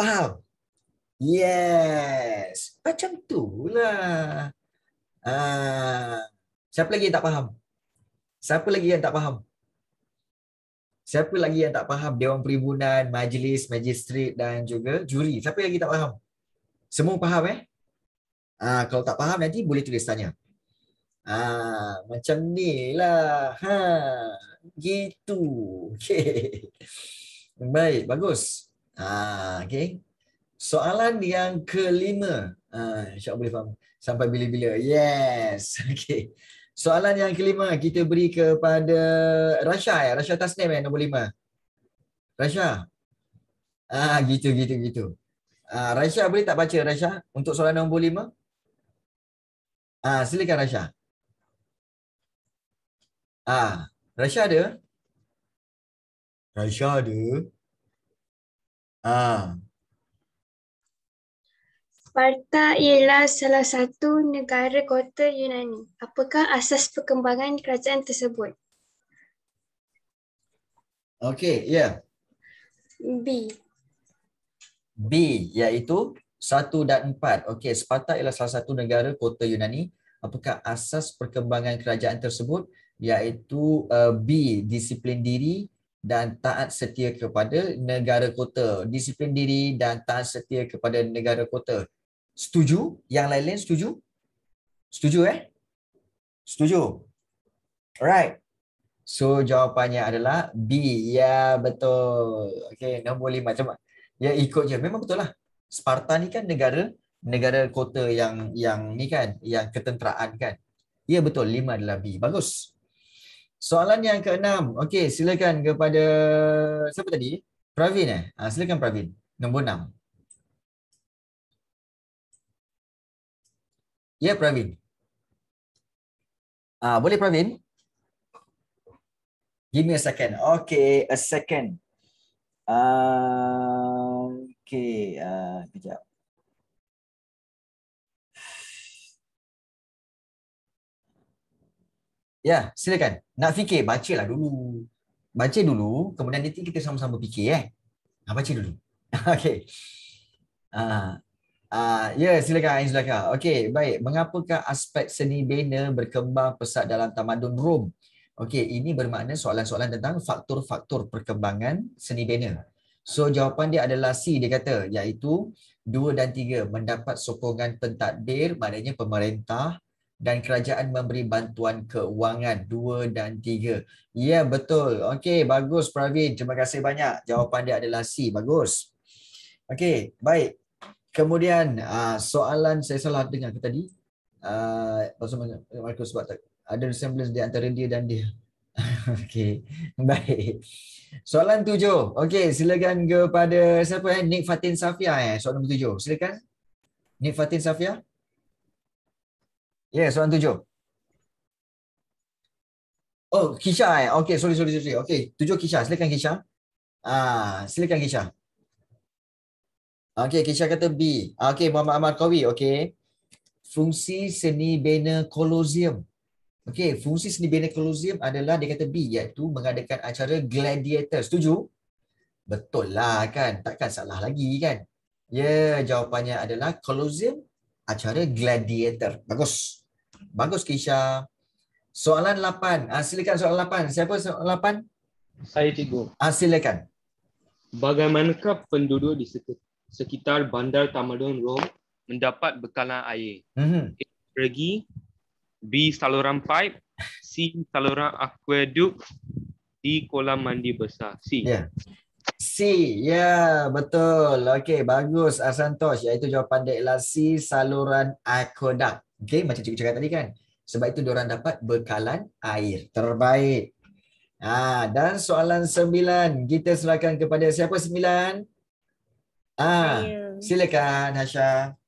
Faham? Yes. Macam tu lah. Uh, siapa lagi yang tak faham? Siapa lagi yang tak faham? Siapa lagi yang tak faham Dewan Perimbunan, Majlis, Magistrate dan juga juri? Siapa lagi tak faham? Semua faham eh? Ah, kalau tak faham nanti boleh tulis tanya. Ah, macam ni lah. Ha, gitu. Okay. Baik, bagus. Ah, okay. Soalan yang kelima. Uh, InsyaAllah boleh faham. Sampai bila-bila. Yes. Okay. Soalan yang kelima kita beri kepada Rasha ya. Rasha Tasnim ya, nombor lima. Rasha. Ah, gitu, gitu, gitu. Ah, Rasha boleh tak baca Rasha untuk soalan nombor lima? Ah, silakan Rasha. Ah, Rasha ada? Rasha ada? Ah, Sparta ialah salah satu negara kota Yunani. Apakah asas perkembangan kerajaan tersebut? Okey, ya. Yeah. B. B iaitu 1 dan 4. Okey, Sparta ialah salah satu negara kota Yunani. Apakah asas perkembangan kerajaan tersebut? Iaitu uh, B, disiplin diri dan taat setia kepada negara kota. Disiplin diri dan taat setia kepada negara kota. Setuju? Yang lain-lain setuju? Setuju eh? Setuju? Alright. So jawapannya adalah B. Ya betul. Okay nombor lima. Cuma ya ikut je. Memang betul lah. Sparta ni kan negara negara kota yang yang ni kan yang ketenteraan kan. Ya betul lima adalah B. Bagus. Soalan yang keenam. Okay silakan kepada siapa tadi? Pravin eh? Ha, silakan Pravin. Nombor enam. Ya, yeah, Pravin. Ah, boleh Pravin? Give me a second. Okay, a second. Uh, okay, ah, uh, kejap. Ya, yeah, silakan. Nak fikir, bacalah dulu. Baca dulu, kemudian nanti kita sama-sama fikir. Eh. Nak baca dulu. okay. Ah. Uh. Uh, ya, yeah, silakan Ain silakan. Okey, baik. Mengapakah aspek seni bina berkembang pesat dalam tamadun Rom? Okey, ini bermakna soalan-soalan tentang faktor-faktor perkembangan seni bina. So, jawapan dia adalah C, dia kata, iaitu 2 dan tiga mendapat sokongan pentadbir, maknanya pemerintah dan kerajaan memberi bantuan keuangan dua dan tiga. Ya, yeah, betul. Okey, bagus Pravin. Terima kasih banyak. Jawapan dia adalah C. Bagus. Okey, baik. Kemudian uh, soalan saya salah dengar tadi. Uh, ah, Markus sebab tak ada resemblance di antara dia dan dia. Okey, baik. Soalan tujuh. Okey, silakan kepada siapa eh? Nick Fatin Safia eh? Soalan nombor tujuh. Silakan. Nick Fatin Safia. Ya, yeah, soalan tujuh. Oh, Kisha eh? Okey, sorry, sorry, sorry. Okey, tujuh Kisha. Silakan Kisha. Ah, silakan Kisha. Uh, silakan, Kisha. Okey, Kisha kata B. Okey, Muhammad Ahmad Kawi, okey. Fungsi seni bina kolosium. Okey, fungsi seni bina kolosium adalah dia kata B iaitu mengadakan acara gladiator. Setuju? Betul lah kan? Takkan salah lagi kan? Ya, yeah, jawapannya adalah kolosium acara gladiator. Bagus. Bagus Kisha. Soalan 8. Ah, silakan soalan 8. Siapa soalan 8? Saya cikgu. Ah, silakan. Bagaimanakah penduduk di sekitar sekitar bandar tamadun Road mendapat bekalan air. Mm-hmm. A. Regi, B. Saluran pipe, C. Saluran aqueduct, D. Kolam mandi besar. C. Yeah. C. Ya, yeah, betul. Okey, bagus Asantos. Iaitu jawapan dia ialah C. Saluran aqueduct. Okey, macam cikgu cakap tadi kan. Sebab itu orang dapat bekalan air. Terbaik. Ah, dan soalan sembilan. Kita serahkan kepada siapa sembilan? Ah, silakan Hasha.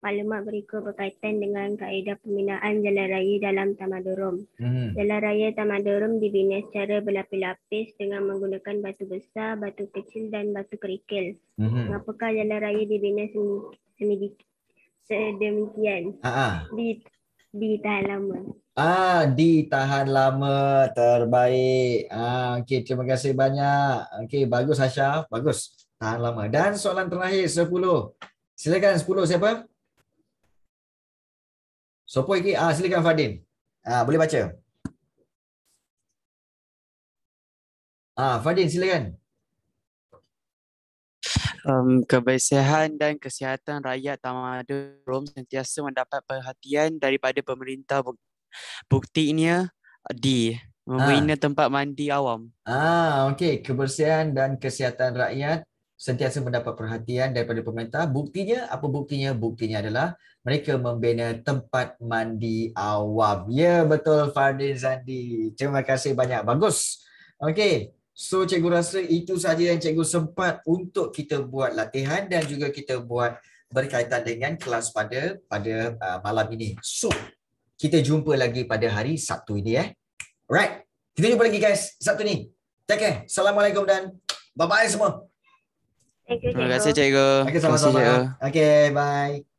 Maklumat berikut berkaitan dengan kaedah pembinaan jalan raya dalam Taman Durum. Hmm. Jalan raya Taman dibina secara berlapis-lapis dengan menggunakan batu besar, batu kecil dan batu kerikil. Hmm. Mengapa jalan raya dibina sedemikian? Ah. Di di tahan lama. Ah, di tahan lama terbaik. Ah, okay, terima kasih banyak. okay, bagus Hasha, bagus. Tahan lama. Dan soalan terakhir, 10. Silakan, 10 siapa? Sopo iki? Ah, silakan Fadin. Ah, boleh baca. Ah, Fadin, silakan. Um, kebersihan dan kesihatan rakyat tamadun Rom sentiasa mendapat perhatian daripada pemerintah bukti ini di membina ah. tempat mandi awam. Ah, okey. Kebersihan dan kesihatan rakyat sentiasa mendapat perhatian daripada pemerintah. Buktinya, apa buktinya? Buktinya adalah mereka membina tempat mandi awam. Ya, betul Fardin Zandi. Terima kasih banyak. Bagus. Okey. So, cikgu rasa itu sahaja yang cikgu sempat untuk kita buat latihan dan juga kita buat berkaitan dengan kelas pada pada uh, malam ini. So, kita jumpa lagi pada hari Sabtu ini. Eh. Alright. Kita jumpa lagi guys Sabtu ni. Take care. Assalamualaikum dan bye-bye semua. Terima kasih cikgu. Okay, sama-sama. Okay, bye.